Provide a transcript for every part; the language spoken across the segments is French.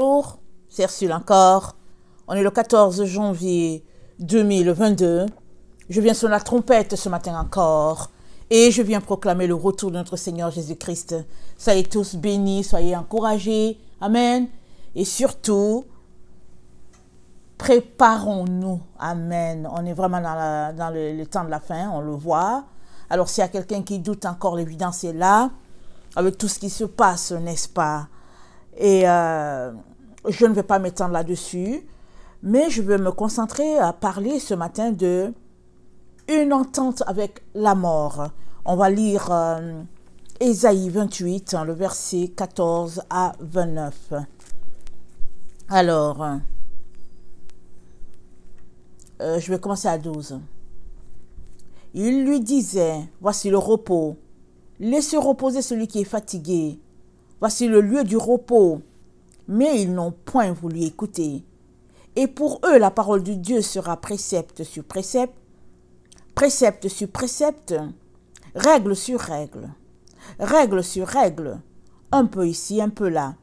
Bonjour, c'est Ursule encore. On est le 14 janvier 2022. Je viens sur la trompette ce matin encore. Et je viens proclamer le retour de notre Seigneur Jésus-Christ. Soyez tous bénis, soyez encouragés. Amen. Et surtout, préparons-nous. Amen. On est vraiment dans, le, temps de la fin, on le voit. Alors s'il y a quelqu'un qui doute encore, l'évidence est là, avec tout ce qui se passe, n'est-ce pas Et euh, je ne vais pas m'étendre là-dessus, mais je vais me concentrer à parler ce matin de une entente avec la mort. On va lire Esaïe euh, Ésaïe 28, le verset 14 à 29. Alors, euh, je vais commencer à 12. Il lui disait, voici le repos. Laissez reposer celui qui est fatigué. Voici le lieu du repos mais ils n'ont point voulu écouter. Et pour eux, la parole de Dieu sera précepte sur précepte, précepte sur précepte, règle sur règle, règle sur règle, un peu ici, un peu là,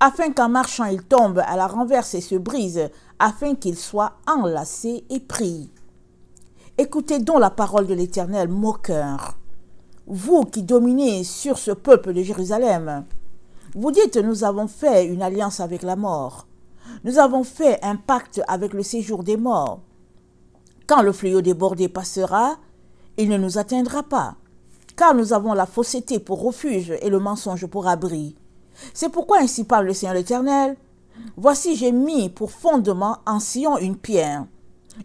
afin qu'en marchant, ils tombent à la renverse et se brisent, afin qu'ils soient enlacés et pris. Écoutez donc la parole de l'Éternel moqueur, vous qui dominez sur ce peuple de Jérusalem, vous dites, nous avons fait une alliance avec la mort. Nous avons fait un pacte avec le séjour des morts. Quand le fléau débordé passera, il ne nous atteindra pas, car nous avons la fausseté pour refuge et le mensonge pour abri. C'est pourquoi ainsi parle le Seigneur l'Éternel. Voici j'ai mis pour fondement en sillon une pierre,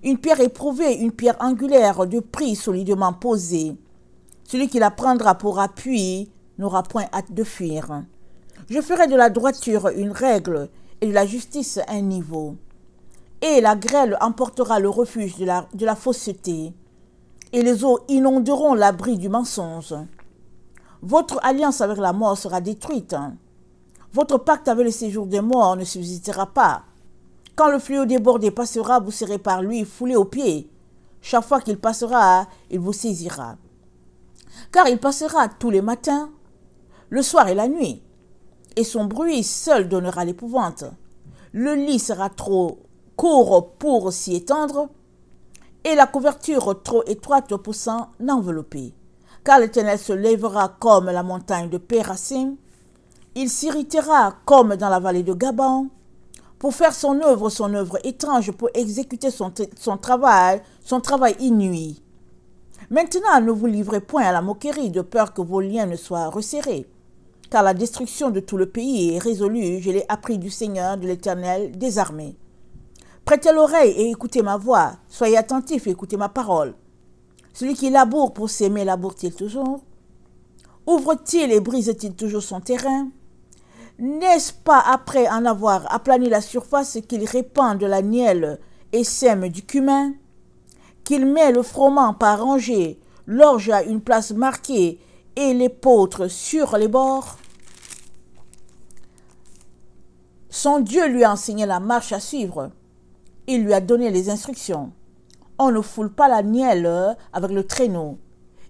une pierre éprouvée, une pierre angulaire de prix solidement posée. Celui qui la prendra pour appui n'aura point hâte de fuir. Je ferai de la droiture une règle et de la justice un niveau. Et la grêle emportera le refuge de la, fausseté, et les eaux inonderont l'abri du mensonge. Votre alliance avec la mort sera détruite. Votre pacte avec le séjour des morts ne subsistera pas. Quand le fléau débordé passera, vous serez par lui foulé aux pieds. Chaque fois qu'il passera, il vous saisira. Car il passera tous les matins, le soir et la nuit et son bruit seul donnera l'épouvante. Le lit sera trop court pour s'y étendre, et la couverture trop étroite pour s'en envelopper. Car le l'Éternel se lèvera comme la montagne de Pérassim, il s'irritera comme dans la vallée de Gabon, pour faire son œuvre, son œuvre étrange, pour exécuter son, son travail, son travail inouï. Maintenant, ne vous livrez point à la moquerie, de peur que vos liens ne soient resserrés car la destruction de tout le pays est résolue, je l'ai appris du Seigneur, de l'Éternel, des armées. Prêtez l'oreille et écoutez ma voix, soyez attentifs et écoutez ma parole. Celui qui laboure pour s'aimer laboure-t-il toujours Ouvre-t-il et brise-t-il toujours son terrain N'est-ce pas après en avoir aplani la surface qu'il répand de la nielle et sème du cumin Qu'il met le froment par rangée, l'orge à une place marquée et les sur les bords Son Dieu lui a enseigné la marche à suivre. Il lui a donné les instructions. On ne foule pas la nielle euh, avec le traîneau.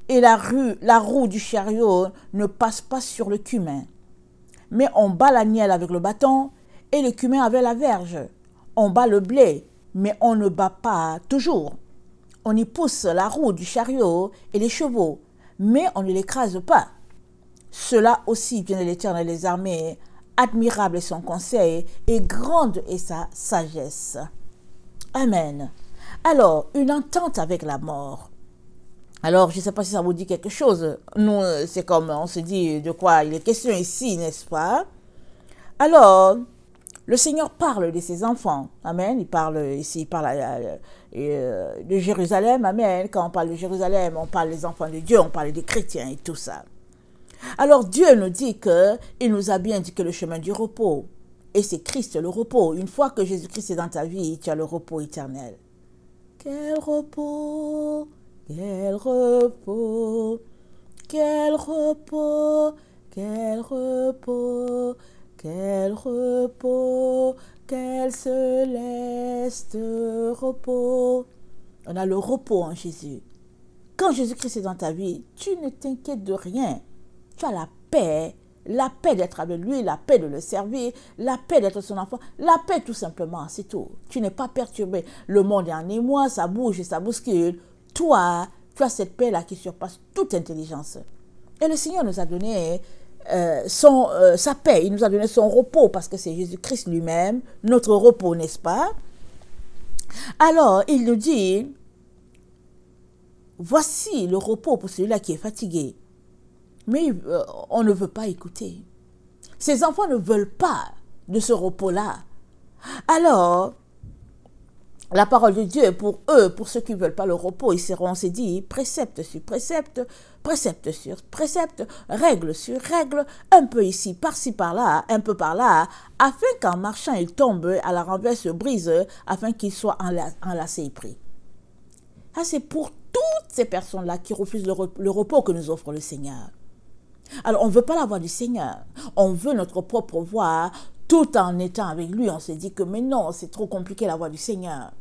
Et la, la roue du chariot euh, ne passe pas sur le cumin. Mais on bat la nielle avec le bâton et le cumin avec la verge. On bat le blé, mais on ne bat pas toujours. On y pousse la roue du chariot et les chevaux, mais on ne l'écrase pas. Cela aussi vient de l'Éternel les armées Admirable est son conseil et grande est sa sagesse. Amen. Alors, une entente avec la mort. Alors, je ne sais pas si ça vous dit quelque chose. Nous, euh, c'est comme on se dit de quoi il est question ici, n'est-ce pas Alors, le Seigneur parle de ses enfants. Amen. Il parle ici, il parle euh, de Jérusalem. Amen. Quand on parle de Jérusalem, on parle des enfants de Dieu, on parle des chrétiens et tout ça. Alors Dieu nous dit que il nous a bien indiqué le chemin du repos. Et c'est Christ le repos. Une fois que Jésus-Christ est dans ta vie, tu as le repos éternel. Quel repos, quel repos, quel repos, quel repos, quel repos, quel céleste repos. On a le repos en Jésus. Quand Jésus-Christ est dans ta vie, tu ne t'inquiètes de rien tu la paix, la paix d'être avec lui, la paix de le servir, la paix d'être son enfant, la paix tout simplement, c'est tout. Tu n'es pas perturbé. Le monde est en émoi, ça bouge et ça bouscule. Toi, tu as cette paix-là qui surpasse toute intelligence. Et le Seigneur nous a donné euh, son, euh, sa paix, il nous a donné son repos parce que c'est Jésus-Christ lui-même, notre repos, n'est-ce pas Alors, il nous dit, voici le repos pour celui-là qui est fatigué mais euh, on ne veut pas écouter. Ces enfants ne veulent pas de ce repos-là. Alors, la parole de Dieu est pour eux, pour ceux qui ne veulent pas le repos. Ils seront, on s'est dit, précepte sur précepte, précepte sur précepte, règle sur règle, un peu ici, par-ci, par-là, un peu par-là, afin qu'en marchant, ils tombent, à la renverse, se brisent, afin qu'ils soient enlacés et pris. c'est pour toutes ces personnes-là qui refusent le repos que nous offre le Seigneur. Alors, on ne veut pas la voix du Seigneur. On veut notre propre voix tout en étant avec lui. On se dit que, mais non, c'est trop compliqué la voix du Seigneur.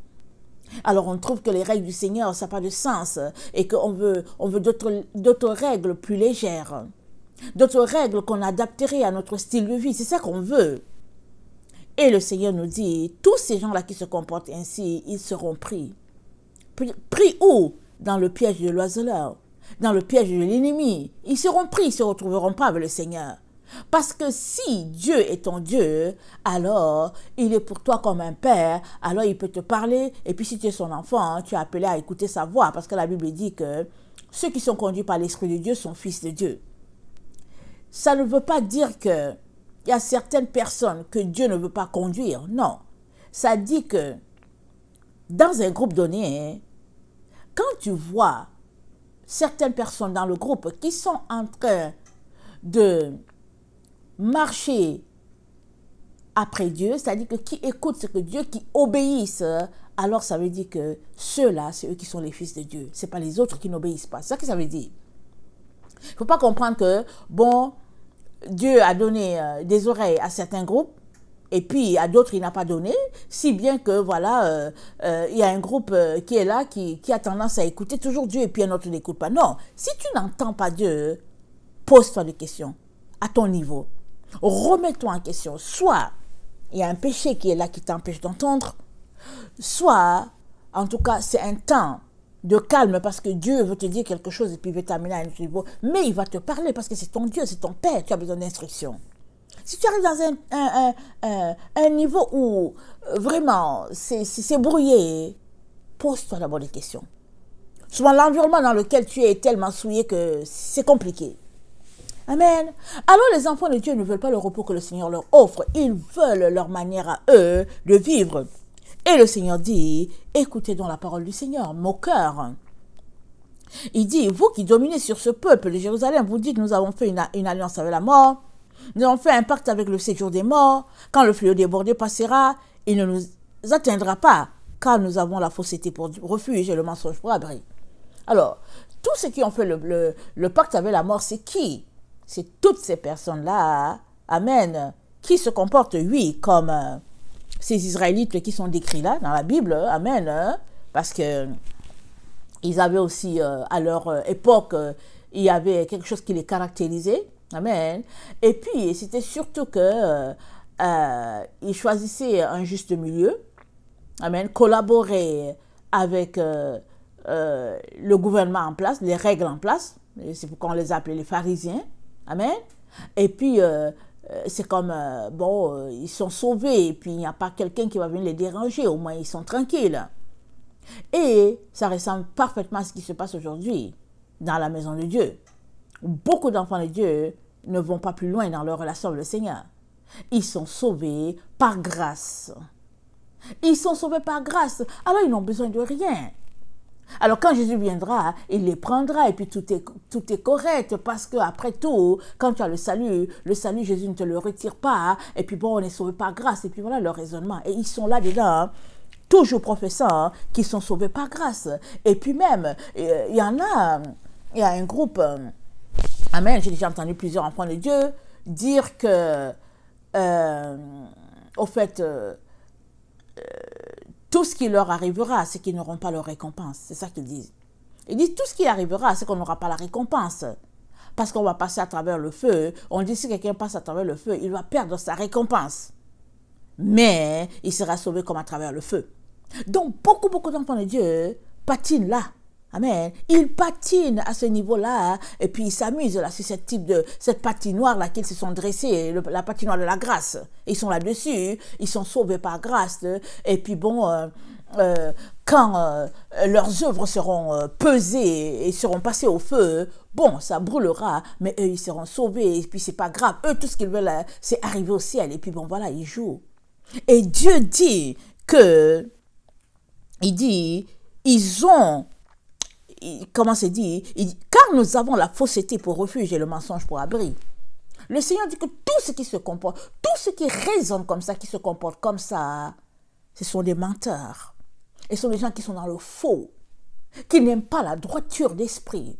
Alors on trouve que les règles du Seigneur, ça n'a pas de sens et qu'on veut, on veut d'autres règles plus légères, d'autres règles qu'on adapterait à notre style de vie. C'est ça qu'on veut. Et le Seigneur nous dit, tous ces gens-là qui se comportent ainsi, ils seront pris. Pris où Dans le piège de l'oiseleur dans le piège de l'ennemi. Ils seront pris, ils se retrouveront pas avec le Seigneur. Parce que si Dieu est ton Dieu, alors il est pour toi comme un père, alors il peut te parler. Et puis si tu es son enfant, hein, tu es appelé à écouter sa voix. Parce que la Bible dit que ceux qui sont conduits par l'Esprit de Dieu sont fils de Dieu. Ça ne veut pas dire que il y a certaines personnes que Dieu ne veut pas conduire. Non. Ça dit que dans un groupe donné, hein, quand tu vois certaines personnes dans le groupe qui sont en train de marcher après Dieu, c'est-à-dire que qui écoutent ce que Dieu, qui obéissent, alors ça veut dire que ceux-là, c'est eux qui sont les fils de Dieu. Ce n'est pas les autres qui n'obéissent pas. C'est ça que ça veut dire. Il ne faut pas comprendre que, bon, Dieu a donné euh, des oreilles à certains groupes, et puis, à d'autres, il n'a pas donné, si bien que, voilà, euh, euh, il y a un groupe euh, qui est là, qui, a tendance à écouter toujours Dieu, et puis un autre n'écoute pas. Non, si tu n'entends pas Dieu, pose-toi des questions, à ton niveau. Remets-toi en question. Soit il y a un péché qui est là, qui t'empêche d'entendre, soit, en tout cas, c'est un temps de calme parce que Dieu veut te dire quelque chose et puis il veut t'amener à un autre niveau. Mais il va te parler parce que c'est ton Dieu, c'est ton Père, tu as besoin d'instruction. Si tu arrives dans un, euh, niveau où euh, vraiment c'est brouillé, pose-toi d'abord des questions. Souvent, l'environnement dans lequel tu es est tellement souillé que c'est compliqué. Amen. Alors les enfants de Dieu ne veulent pas le repos que le Seigneur leur offre. Ils veulent leur manière à eux de vivre. Et le Seigneur dit, écoutez donc la parole du Seigneur, mon cœur. Il dit, vous qui dominez sur ce peuple de Jérusalem, vous dites, nous avons fait une alliance avec la mort nous avons fait un pacte avec le séjour des morts. Quand le fleuve débordé passera, il ne nous atteindra pas, car nous avons la fausseté pour refuge et le mensonge pour abri. Alors, tous ceux qui ont fait le, pacte avec la mort, c'est qui C'est toutes ces personnes-là, Amen, qui se comportent, oui, comme euh, ces Israélites qui sont décrits là dans la Bible, Amen, hein. parce que ils avaient aussi, euh, à leur euh, époque, il y avait quelque chose qui les caractérisait, Amen. Et puis, c'était surtout que euh, euh, choisissaient un juste milieu. Amen. Collaborer avec euh, le gouvernement en place, les règles en place. C'est pourquoi on les appelait les pharisiens. Amen. Et puis, c'est comme, bon, ils sont sauvés et puis il n'y a pas quelqu'un qui va venir les déranger. Au moins, ils sont tranquilles. Et ça ressemble parfaitement à ce qui se passe aujourd'hui dans la maison de Dieu. Beaucoup d'enfants de Dieu ne vont pas plus loin dans leur relation avec le Seigneur. Ils sont sauvés par grâce. Ils sont sauvés par grâce, alors ils n'ont besoin de rien. Alors quand Jésus viendra, il les prendra et puis tout est, tout est correct parce que après tout, quand tu as le salut, le salut Jésus ne te le retire pas et puis bon, on est sauvé par grâce et puis voilà leur raisonnement. Et ils sont là dedans hein, toujours professeurs qui sont sauvés par grâce. Et puis même, euh, il y en a, il y a un groupe euh, Amen. J'ai déjà entendu plusieurs enfants de Dieu dire que, euh, au fait, euh, euh, tout ce qui leur arrivera, c'est qu'ils n'auront pas leur récompense. C'est ça qu'ils disent. Ils disent tout ce qui arrivera, c'est qu'on n'aura pas la récompense. Parce qu'on va passer à travers le feu. On dit si quelqu'un passe à travers le feu, il va perdre sa récompense. Mais il sera sauvé comme à travers le feu. Donc beaucoup, beaucoup d'enfants de Dieu patinent là Amen. Ils patinent à ce niveau-là et puis ils s'amusent là sur ce type de cette patinoire là qu'ils se sont dressés, la patinoire de la grâce. Ils sont là-dessus, ils sont sauvés par grâce et puis bon. Euh, euh, quand euh, leurs œuvres seront pesées et seront passées au feu, bon, ça brûlera, mais eux, ils seront sauvés, et puis c'est pas grave. Eux, tout ce qu'ils veulent, c'est arriver au ciel, et puis bon, voilà, ils jouent. Et Dieu dit que, il dit, ils ont comment c'est dit Car nous avons la fausseté pour refuge et le mensonge pour abri. Le Seigneur dit que tout ce qui se comporte, tout ce qui raisonne comme ça, qui se comporte comme ça, ce sont des menteurs. Et ce sont des gens qui sont dans le faux, qui n'aiment pas la droiture d'esprit.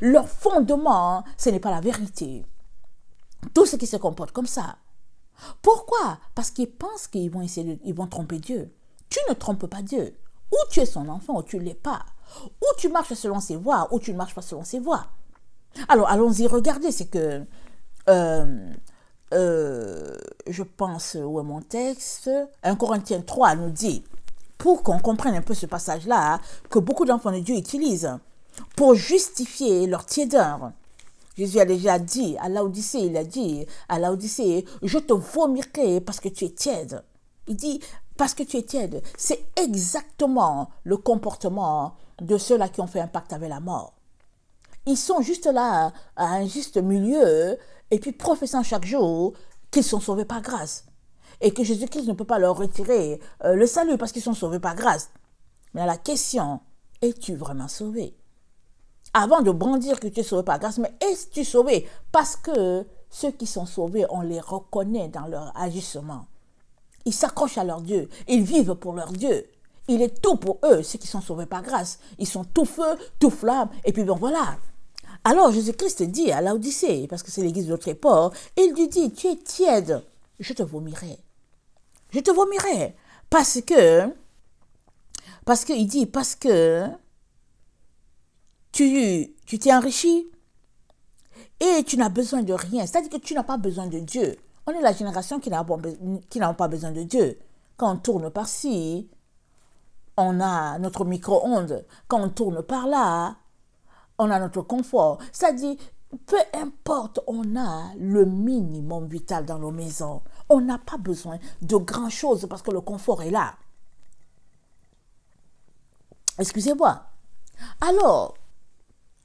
Leur fondement, ce n'est pas la vérité. Tout ce qui se comporte comme ça. Pourquoi Parce qu'ils pensent qu'ils vont essayer ils vont tromper Dieu. Tu ne trompes pas Dieu. Ou tu es son enfant ou tu ne l'es pas. Ou tu marches selon ses voies, ou tu ne marches pas selon ses voies. Alors, allons-y, regarder. c'est que... Euh, euh, je pense, où est mon texte 1 Corinthiens 3 nous dit, pour qu'on comprenne un peu ce passage-là, hein, que beaucoup d'enfants de Dieu utilisent pour justifier leur tiédeur. Jésus a déjà dit à l'Odyssée, il a dit à l'Odyssée, je te vomirai parce que tu es tiède. Il dit, parce que tu es tiède. C'est exactement le comportement de ceux-là qui ont fait un pacte avec la mort. Ils sont juste là, à un juste milieu, et puis professant chaque jour qu'ils sont sauvés par grâce. Et que Jésus-Christ ne peut pas leur retirer euh, le salut parce qu'ils sont sauvés par grâce. Mais la question, es-tu vraiment sauvé Avant de brandir que tu es sauvé par grâce, mais es-tu sauvé Parce que ceux qui sont sauvés, on les reconnaît dans leur agissement. Ils s'accrochent à leur Dieu. Ils vivent pour leur Dieu. Il est tout pour eux, ceux qui sont sauvés par grâce. Ils sont tout feu, tout flamme, et puis bon voilà. Alors Jésus-Christ dit à l'Odyssée, parce que c'est l'église de notre époque, il lui dit, tu es tiède, je te vomirai. Je te vomirai. Parce que, parce qu'il dit, parce que tu t'es enrichi et tu n'as besoin de rien. C'est-à-dire que tu n'as pas besoin de Dieu. On est la génération qui n'a pas besoin de Dieu. Quand on tourne par-ci, on a notre micro-ondes, quand on tourne par là, on a notre confort. Ça dit, peu importe, on a le minimum vital dans nos maisons. On n'a pas besoin de grand-chose parce que le confort est là. Excusez-moi. Alors,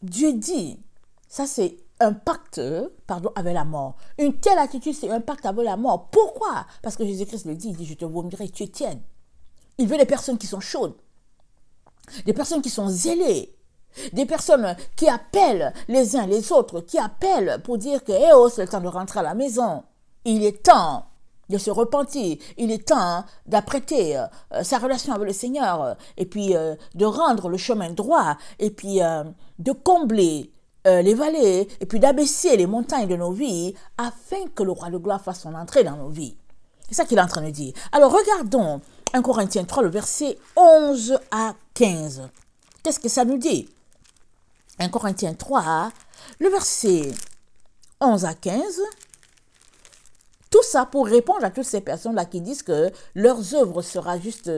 Dieu dit, ça c'est un pacte pardon, avec la mort. Une telle attitude, c'est un pacte avec la mort. Pourquoi Parce que Jésus-Christ le dit, il dit, je te vomirai, tu tiennes. Il veut des personnes qui sont chaudes, des personnes qui sont zélées, des personnes qui appellent les uns les autres, qui appellent pour dire que hey, eh oh, c'est le temps de rentrer à la maison. Il est temps de se repentir. Il est temps d'apprêter euh, sa relation avec le Seigneur euh, et puis euh, de rendre le chemin droit et puis de combler les vallées et puis d'abaisser les montagnes de nos vies afin que le roi de gloire fasse son entrée dans nos vies. C'est ça qu'il est en train de dire. Alors regardons 1 Corinthiens 3, le verset 11 à 15. Qu'est-ce que ça nous dit 1 Corinthiens 3, le verset 11 à 15. Tout ça pour répondre à toutes ces personnes-là qui disent que leurs œuvres sera juste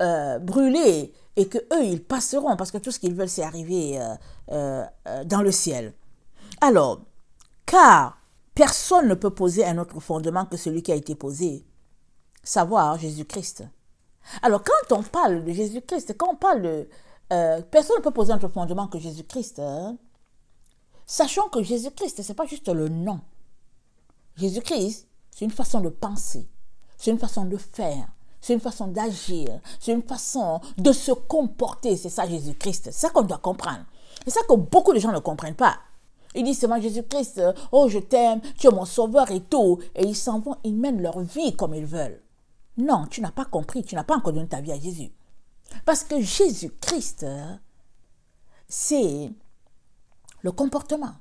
euh, brûlées et que eux ils passeront parce que tout ce qu'ils veulent c'est arriver euh, euh, dans le ciel. Alors, car personne ne peut poser un autre fondement que celui qui a été posé, savoir Jésus-Christ. Alors, quand on parle de Jésus-Christ, quand on parle de... Euh, personne ne peut poser un autre fondement que Jésus-Christ. Hein. Sachant que Jésus-Christ, ce n'est pas juste le nom. Jésus-Christ, c'est une façon de penser, c'est une façon de faire, c'est une façon d'agir, c'est une façon de se comporter. C'est ça Jésus-Christ, c'est ça qu'on doit comprendre. C'est ça que beaucoup de gens ne comprennent pas. Ils disent seulement Jésus-Christ, oh je t'aime, tu es mon sauveur et tout. Et ils s'en vont, ils mènent leur vie comme ils veulent. Non, tu n'as pas compris, tu n'as pas encore donné ta vie à Jésus. Parce que Jésus-Christ, c'est le comportement,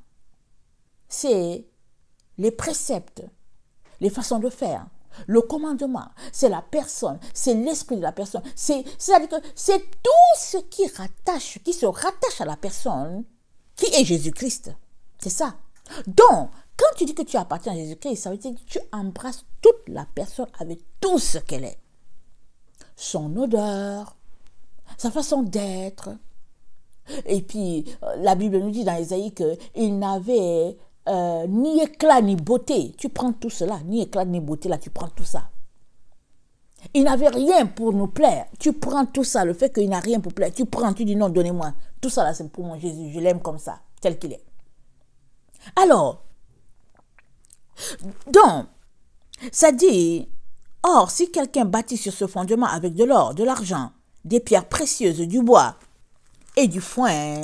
c'est les préceptes, les façons de faire, le commandement, c'est la personne, c'est l'esprit de la personne. cest à c'est tout ce qui rattache, qui se rattache à la personne, qui est Jésus-Christ. C'est ça. Donc, quand tu dis que tu appartiens à Jésus-Christ, ça veut dire que tu embrasses toute la personne avec tout ce qu'elle est. Son odeur, sa façon d'être. Et puis, euh, la Bible nous dit dans Isaïe qu'il n'avait euh, ni éclat ni beauté. Tu prends tout cela, ni éclat ni beauté, là, tu prends tout ça. Il n'avait rien pour nous plaire. Tu prends tout ça, le fait qu'il n'a rien pour plaire. Tu prends, tu dis non, donnez-moi. Tout ça, là, c'est pour moi, Jésus. Je l'aime comme ça, tel qu'il est. Alors, donc, ça dit, or, si quelqu'un bâtit sur ce fondement avec de l'or, de l'argent, des pierres précieuses, du bois et du foin,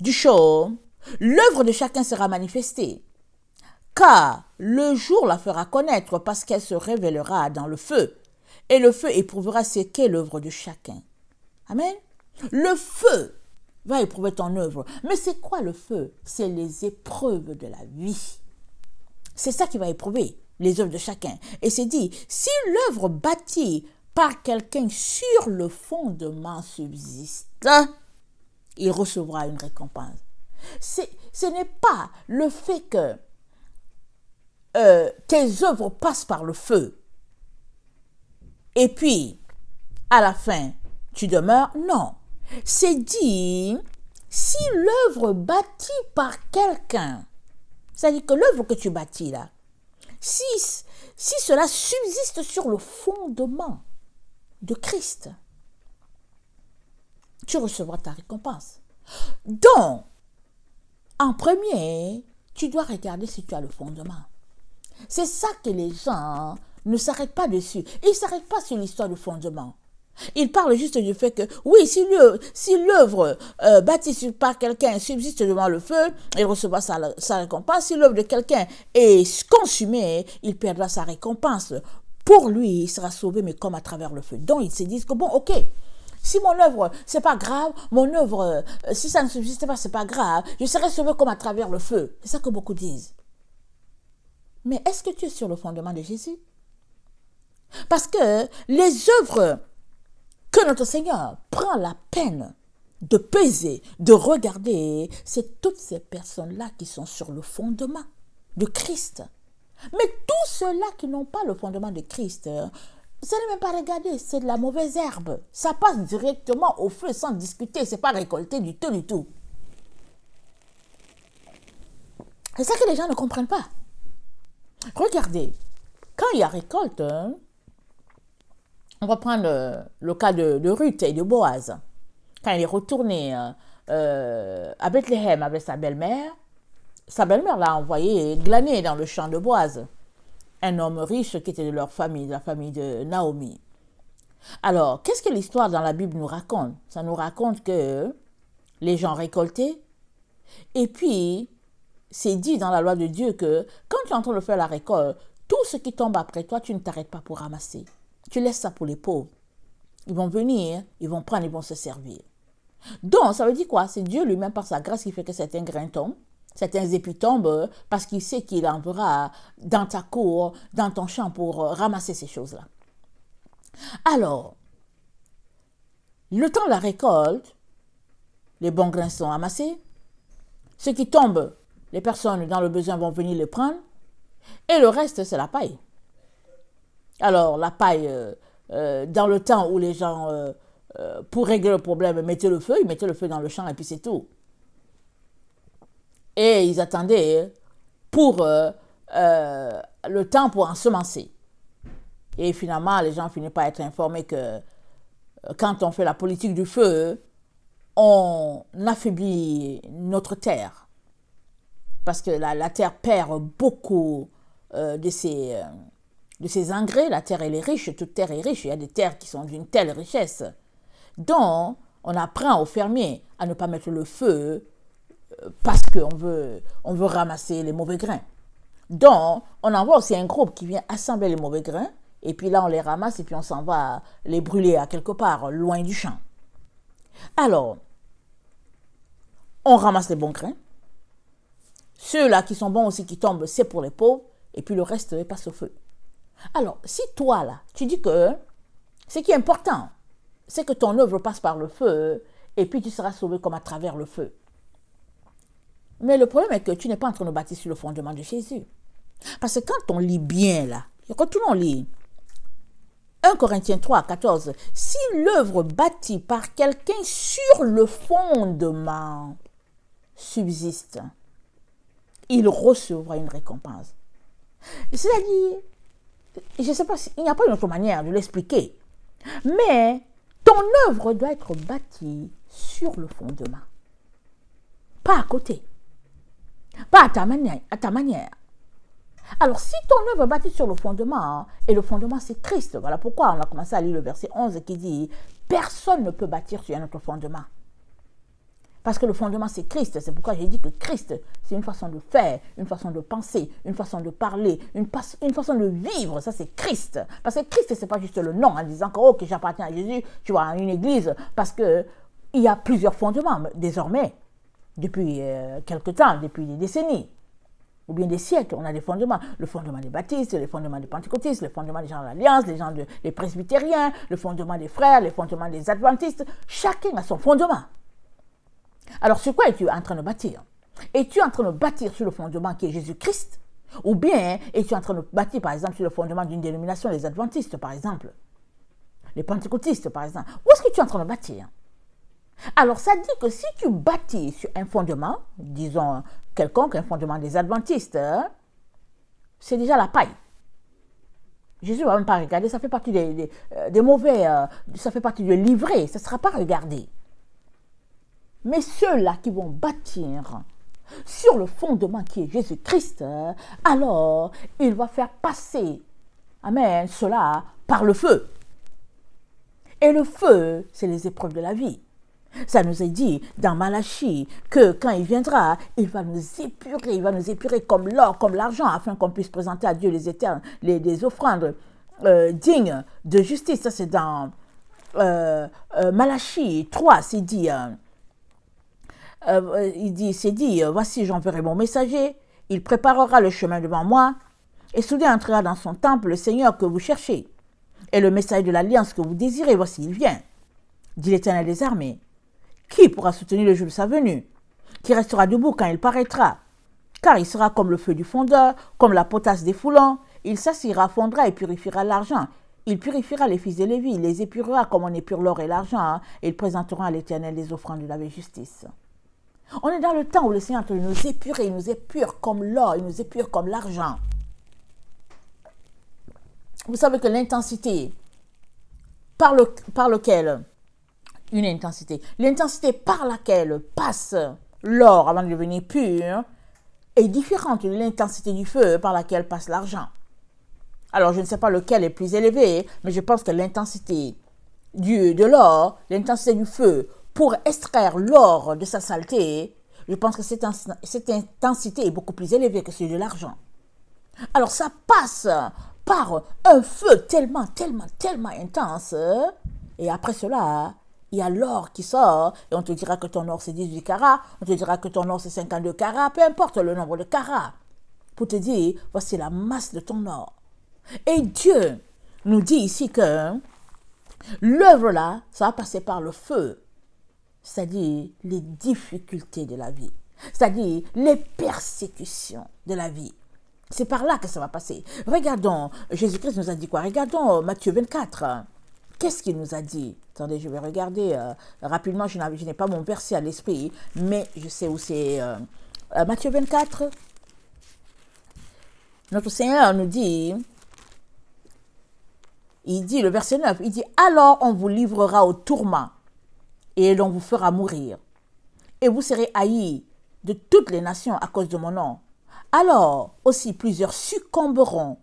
du chaud l'œuvre de chacun sera manifestée. Car le jour la fera connaître parce qu'elle se révélera dans le feu. Et le feu éprouvera ce qu'est l'œuvre de chacun. Amen. Le feu va éprouver ton œuvre. Mais c'est quoi le feu C'est les épreuves de la vie. C'est ça qui va éprouver les œuvres de chacun. Et c'est dit, si l'œuvre bâtie par quelqu'un sur le fondement subsiste, il recevra une récompense. Ce n'est pas le fait que euh, tes œuvres passent par le feu et puis, à la fin, tu demeures. Non. C'est dit, si l'œuvre bâtie par quelqu'un c'est-à-dire que l'œuvre que tu bâtis là, si, si cela subsiste sur le fondement de Christ, tu recevras ta récompense. Donc, en premier, tu dois regarder si tu as le fondement. C'est ça que les gens ne s'arrêtent pas dessus. Ils ne s'arrêtent pas sur l'histoire du fondement. Il parle juste du fait que, oui, si l'œuvre si euh, bâtie par quelqu'un subsiste devant le feu, il recevra sa, récompense. Si l'œuvre de quelqu'un est consumée, il perdra sa récompense. Pour lui, il sera sauvé, mais comme à travers le feu. Donc, ils se disent que, bon, ok, si mon œuvre, c'est pas grave, mon œuvre, euh, si ça ne subsiste pas, c'est pas grave, je serai sauvé comme à travers le feu. C'est ça que beaucoup disent. Mais est-ce que tu es sur le fondement de Jésus Parce que les œuvres que notre Seigneur prend la peine de peser, de regarder, c'est toutes ces personnes-là qui sont sur le fondement de Christ. Mais tous ceux-là qui n'ont pas le fondement de Christ, ça euh, n'est même pas regarder, c'est de la mauvaise herbe. Ça passe directement au feu sans discuter, n'est pas récolté du tout, du tout. C'est ça que les gens ne comprennent pas. Regardez, quand il y a récolte, hein, on va le, cas de, Ruth et de Boaz. Quand il est retourné euh, euh, à Bethléem avec sa belle-mère, sa belle-mère l'a envoyé glaner dans le champ de Boaz, un homme riche qui était de leur famille, de la famille de Naomi. Alors, qu'est-ce que l'histoire dans la Bible nous raconte Ça nous raconte que les gens récoltaient, et puis c'est dit dans la loi de Dieu que quand tu es en train de faire la récolte, tout ce qui tombe après toi, tu ne t'arrêtes pas pour ramasser. Tu laisses ça pour les pauvres. Ils vont venir, ils vont prendre, ils vont se servir. Donc, ça veut dire quoi C'est Dieu lui-même, par sa grâce, qui fait que certains grains tombent, certains épis tombent, euh, parce qu'il sait qu'il enverra dans ta cour, dans ton champ pour euh, ramasser ces choses-là. Alors, le temps de la récolte, les bons grains sont amassés. Ceux qui tombent, les personnes dans le besoin vont venir les prendre. Et le reste, c'est la paille. Alors, la paille, euh, euh, dans le temps où les gens, euh, pour régler le problème, mettaient le feu, ils mettaient le feu dans le champ et puis c'est tout. Et ils attendaient pour le temps pour ensemencer. Et finalement, les gens finissent par être informés que quand on fait la politique du feu, on affaiblit notre terre. Parce que la, terre perd beaucoup de ses, de ces engrais, la terre elle est riche, toute terre est riche, il y a des terres qui sont d'une telle richesse. Donc, on apprend aux fermiers à ne pas mettre le feu euh, parce qu'on veut, on veut ramasser les mauvais grains. Donc, on envoie aussi un groupe qui vient assembler les mauvais grains, et puis là, on les ramasse, et puis on s'en va les brûler à quelque part, loin du champ. Alors, on ramasse les bons grains. Ceux-là qui sont bons aussi, qui tombent, c'est pour les pauvres, et puis le reste passe au feu. Alors, si toi, là, tu dis que ce qui est important, c'est que ton œuvre passe par le feu et puis tu seras sauvé comme à travers le feu. Mais le problème est que tu n'es pas en train de bâtir sur le fondement de Jésus. Parce que quand on lit bien, là, quand tout le monde lit 1 Corinthiens 3, 14, si l'œuvre bâtie par quelqu'un sur le fondement subsiste, il recevra une récompense. C'est-à-dire, je ne sais pas, s'il n'y a pas une autre manière de l'expliquer. Mais ton œuvre doit être bâtie sur le fondement. Pas à côté. Pas à ta manière. À ta manière. Alors, si ton œuvre est bâtie sur le fondement, et le fondement c'est Christ, voilà pourquoi on a commencé à lire le verset 11 qui dit Personne ne peut bâtir sur un autre fondement. Parce que le fondement, c'est Christ. C'est pourquoi j'ai dit que Christ, c'est une façon de faire, une façon de penser, une façon de parler, une, une façon de vivre. Ça, c'est Christ. Parce que Christ, c'est pas juste le nom en disant que, oh, que j'appartiens à Jésus, tu vois, à une église. Parce que il y a plusieurs fondements désormais, depuis quelques euh, quelque temps, depuis des décennies ou bien des siècles. On a des fondements. Le fondement des baptistes, le fondement des pentecôtistes, le fondement des gens de l'Alliance, les gens des presbytériens, le fondement des frères, le fondement des adventistes. Chacun a son fondement. Alors sur quoi es-tu en train de bâtir Es-tu en train de bâtir sur le fondement qui est Jésus-Christ Ou bien es-tu en train de bâtir par exemple sur le fondement d'une dénomination, les adventistes par exemple Les pentecôtistes par exemple Où est-ce que tu es en train de bâtir alors ça dit que si tu bâtis sur un fondement, disons quelconque, un fondement des adventistes, hein, c'est déjà la paille. Jésus ne va même pas regarder, ça fait partie des, euh, mauvais, euh, ça fait partie du livret, ça ne sera pas regardé. Mais ceux-là qui vont bâtir sur le fondement qui est Jésus-Christ, alors il va faire passer, Amen, cela par le feu. Et le feu, c'est les épreuves de la vie. Ça nous est dit dans Malachie que quand il viendra, il va nous épurer, il va nous épurer comme l'or, comme l'argent, afin qu'on puisse présenter à Dieu les, éternes, les, offrandes euh, dignes de justice. Ça, c'est dans euh, euh, Malachie 3, c'est dit. Hein. Euh, il dit, s'est dit, euh, voici j'enverrai mon messager, il préparera le chemin devant moi, et soudain entrera dans son temple le Seigneur que vous cherchez, et le message de l'alliance que vous désirez, voici il vient, dit l'Éternel des armées. Qui pourra soutenir le jour de sa venue Qui restera debout quand il paraîtra Car il sera comme le feu du fondeur, comme la potasse des foulons, il s'assira, fondra et purifiera l'argent. Il purifiera les fils de Lévi, il les épurera comme on épure l'or et l'argent, et hein. il présentera à l'Éternel les offrandes de la justice. On est dans le temps où le Seigneur nous épurer, il nous épure comme l'or, il nous épure comme l'argent. Vous savez que l'intensité par, le, par lequel, une intensité, l'intensité par laquelle passe l'or avant de devenir pur est différente de l'intensité du feu par laquelle passe l'argent. Alors je ne sais pas lequel est plus élevé, mais je pense que l'intensité de l'or, l'intensité du feu pour extraire l'or de sa saleté, je pense que cette, intensité est beaucoup plus élevée que celle de l'argent. Alors ça passe par un feu tellement, tellement, tellement intense. Et après cela, il y a l'or qui sort. Et on te dira que ton or c'est 18 carats. On te dira que ton or c'est 52 carats. Peu importe le nombre de carats. Pour te dire, voici la masse de ton or. Et Dieu nous dit ici que l'œuvre là, ça va passer par le feu c'est-à-dire les difficultés de la vie, c'est-à-dire les persécutions de la vie. C'est par là que ça va passer. Regardons, Jésus-Christ nous a dit quoi Regardons euh, Matthieu 24. Qu'est-ce qu'il nous a dit Attendez, je vais regarder euh, rapidement, je n'ai pas mon verset à l'esprit, mais je sais où c'est. Euh, Matthieu 24, notre Seigneur nous dit, il dit le verset 9, il dit, alors on vous livrera au tourment et l'on vous fera mourir. Et vous serez haïs de toutes les nations à cause de mon nom. Alors aussi plusieurs succomberont,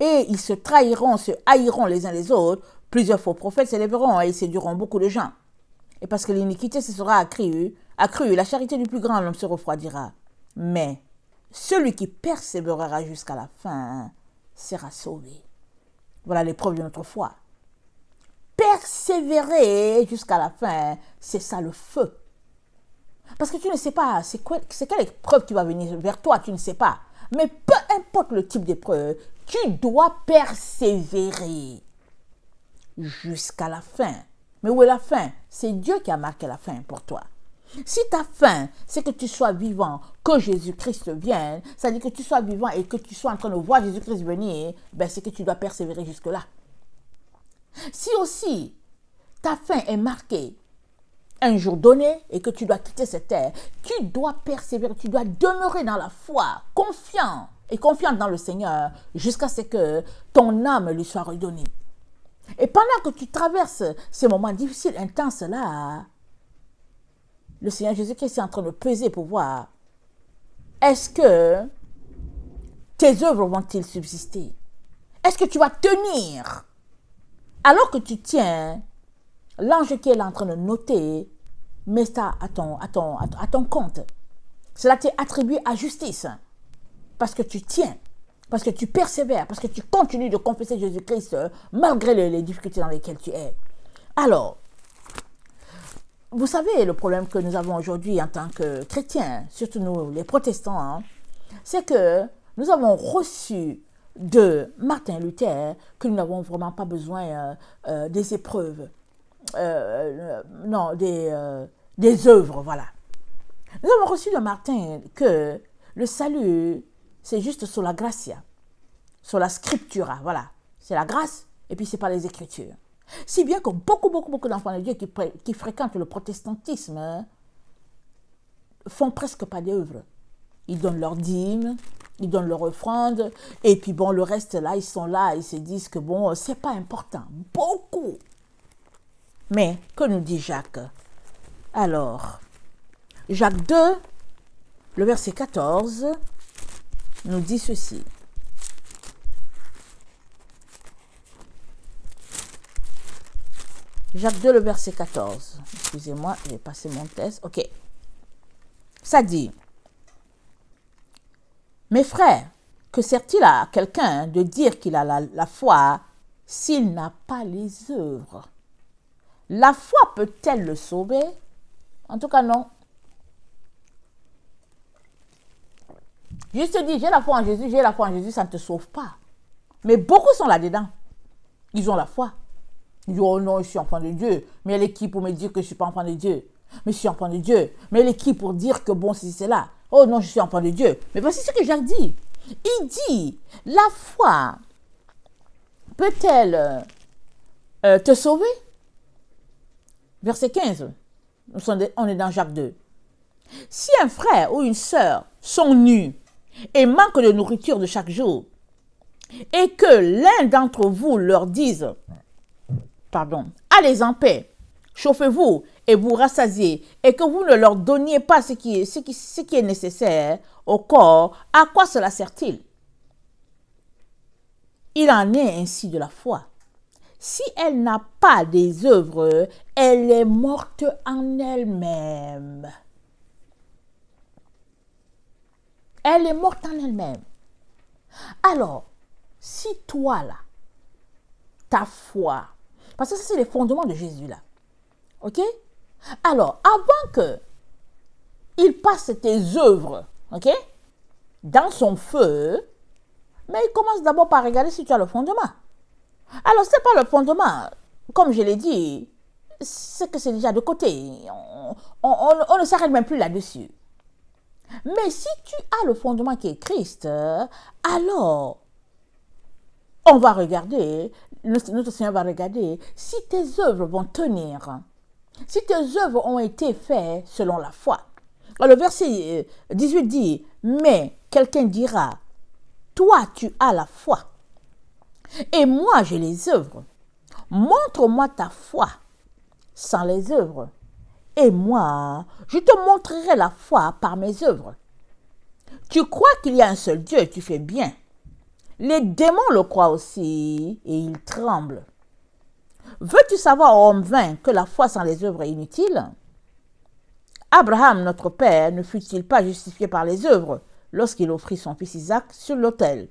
et ils se trahiront, se haïront les uns les autres. Plusieurs faux prophètes s'élèveront et ils séduiront beaucoup de gens. Et parce que l'iniquité se sera accrue, accrue, la charité du plus grand l'homme se refroidira. Mais celui qui persévérera jusqu'à la fin sera sauvé. Voilà l'épreuve de notre foi persévérer jusqu'à la fin. Hein. C'est ça le feu. Parce que tu ne sais pas, c'est quelle épreuve qui va venir vers toi, tu ne sais pas. Mais peu importe le type d'épreuve, tu dois persévérer jusqu'à la fin. Mais où est la fin C'est Dieu qui a marqué la fin pour toi. Si ta fin, c'est que tu sois vivant, que Jésus-Christ vienne, c'est-à-dire que tu sois vivant et que tu sois en train de voir Jésus-Christ venir, ben c'est que tu dois persévérer jusque-là. Si aussi ta fin est marquée un jour donné et que tu dois quitter cette terre, tu dois persévérer, tu dois demeurer dans la foi, confiant et confiant dans le Seigneur jusqu'à ce que ton âme lui soit redonnée. Et pendant que tu traverses ces moments difficiles, intenses-là, le Seigneur Jésus-Christ est en train de peser pour voir est-ce que tes œuvres vont-ils subsister Est-ce que tu vas tenir alors que tu tiens hein, l'ange qui est en train de noter, met ça à ton, à compte. Cela t'est attribué à justice. Hein, parce que tu tiens, parce que tu persévères, parce que tu continues de confesser Jésus-Christ euh, malgré les, difficultés dans lesquelles tu es. Alors, vous savez le problème que nous avons aujourd'hui en tant que chrétiens, hein, surtout nous les protestants, c'est que nous avons reçu de Martin Luther que nous n'avons vraiment pas besoin euh, euh, des épreuves, euh, non, des, des œuvres, voilà. Nous avons reçu de Martin que le salut, c'est juste sur la gracia, sur la scriptura, voilà. C'est la grâce et puis c'est par les écritures. Si bien que beaucoup, beaucoup, beaucoup d'enfants de Dieu qui, fréquentent le protestantisme font presque pas d'œuvres. Ils donnent leur dîme, ils donnent leur offrande. Et puis bon, le reste là, ils sont là, ils se disent que bon, c'est pas important. Beaucoup. Mais que nous dit Jacques Alors, Jacques 2, le verset 14, nous dit ceci. Jacques 2, le verset 14. Excusez-moi, j'ai passé mon test. Ok. Ça dit, mes frères, que sert-il à quelqu'un de dire qu'il a la, foi s'il n'a pas les œuvres La foi peut-elle le sauver En tout cas, non. Juste dire, j'ai la foi en Jésus, j'ai la foi en Jésus, ça ne te sauve pas. Mais beaucoup sont là-dedans. Ils ont la foi. Ils disent, oh non, je suis enfant de Dieu. Mais elle est qui pour me dire que je ne suis pas enfant de Dieu Mais je suis enfant de Dieu. Mais elle est qui pour dire que bon, si c'est là Oh non, je suis enfant de Dieu. Mais voici ce que Jacques dit. Il dit, la foi peut-elle euh, euh, te sauver Verset 15. on est dans Jacques 2. Si un frère ou une sœur sont nus et manquent de nourriture de chaque jour, et que l'un d'entre vous leur dise, pardon, allez en paix, chauffez-vous et vous rassasiez, et que vous ne leur donniez pas ce qui est, ce qui, ce qui est nécessaire au corps, à quoi cela sert-il Il en est ainsi de la foi. Si elle n'a pas des œuvres, elle est morte en elle-même. Elle est morte en elle-même. Alors, si toi là, ta foi, parce que c'est les fondements de Jésus là, ok alors, avant que il passe tes œuvres, ok, dans son feu, mais il commence d'abord par regarder si tu as le fondement. Alors, n'est pas le fondement, comme je l'ai dit, c'est que c'est déjà de côté. On, on ne s'arrête même plus là-dessus. Mais si tu as le fondement qui est Christ, alors on va regarder, notre Seigneur va regarder si tes œuvres vont tenir si tes œuvres ont été faites selon la foi. Le verset 18 euh, dit, mais quelqu'un dira, toi tu as la foi, et moi j'ai les œuvres. Montre-moi ta foi sans les œuvres, et moi je te montrerai la foi par mes œuvres. Tu crois qu'il y a un seul Dieu, et tu fais bien. Les démons le croient aussi, et ils tremblent. Veux-tu savoir, homme vain, que la foi sans les œuvres est inutile Abraham, notre père, ne fut-il pas justifié par les œuvres lorsqu'il offrit son fils Isaac sur l'autel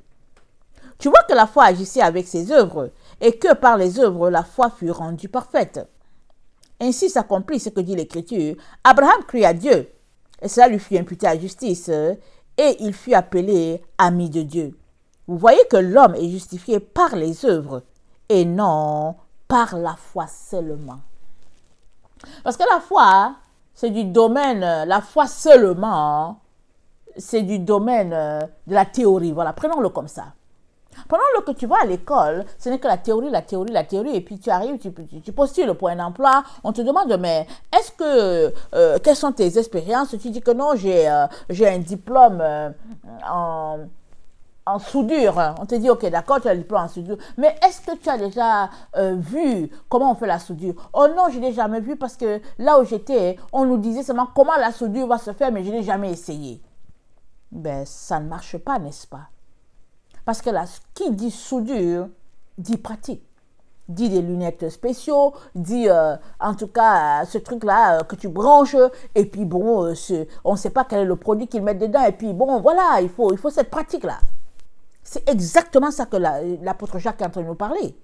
Tu vois que la foi agissait avec ses œuvres et que par les œuvres la foi fut rendue parfaite. Ainsi s'accomplit ce que dit l'Écriture. Abraham crie à Dieu et cela lui fut imputé à justice et il fut appelé ami de Dieu. Vous voyez que l'homme est justifié par les œuvres et non par la foi seulement. Parce que la foi, hein, c'est du domaine, euh, la foi seulement, hein, c'est du domaine euh, de la théorie. Voilà, prenons-le comme ça. Pendant le que tu vas à l'école, ce n'est que la théorie, la théorie, la théorie, et puis tu arrives, tu, tu, tu postules pour un emploi, on te demande, mais est-ce que, euh, quelles sont tes expériences Tu dis que non, j'ai j'ai un diplôme en en soudure. Hein. On te dit, ok, d'accord, tu as le diplôme en soudure. Mais est-ce que tu as déjà euh, vu comment on fait la soudure Oh non, je ne l'ai jamais vu parce que là où j'étais, on nous disait seulement comment la soudure va se faire, mais je n'ai jamais essayé. Ben, ça ne marche pas, n'est-ce pas Parce que là, qui dit soudure, dit pratique dit des lunettes spéciaux, dit euh, en tout cas euh, ce truc-là que tu branches, et puis bon, on ne sait pas quel est le produit qu'ils mettent dedans, et puis bon, voilà, il faut, il faut cette pratique-là. C'est exactement ça que l'apôtre Jacques est en train de nous parler.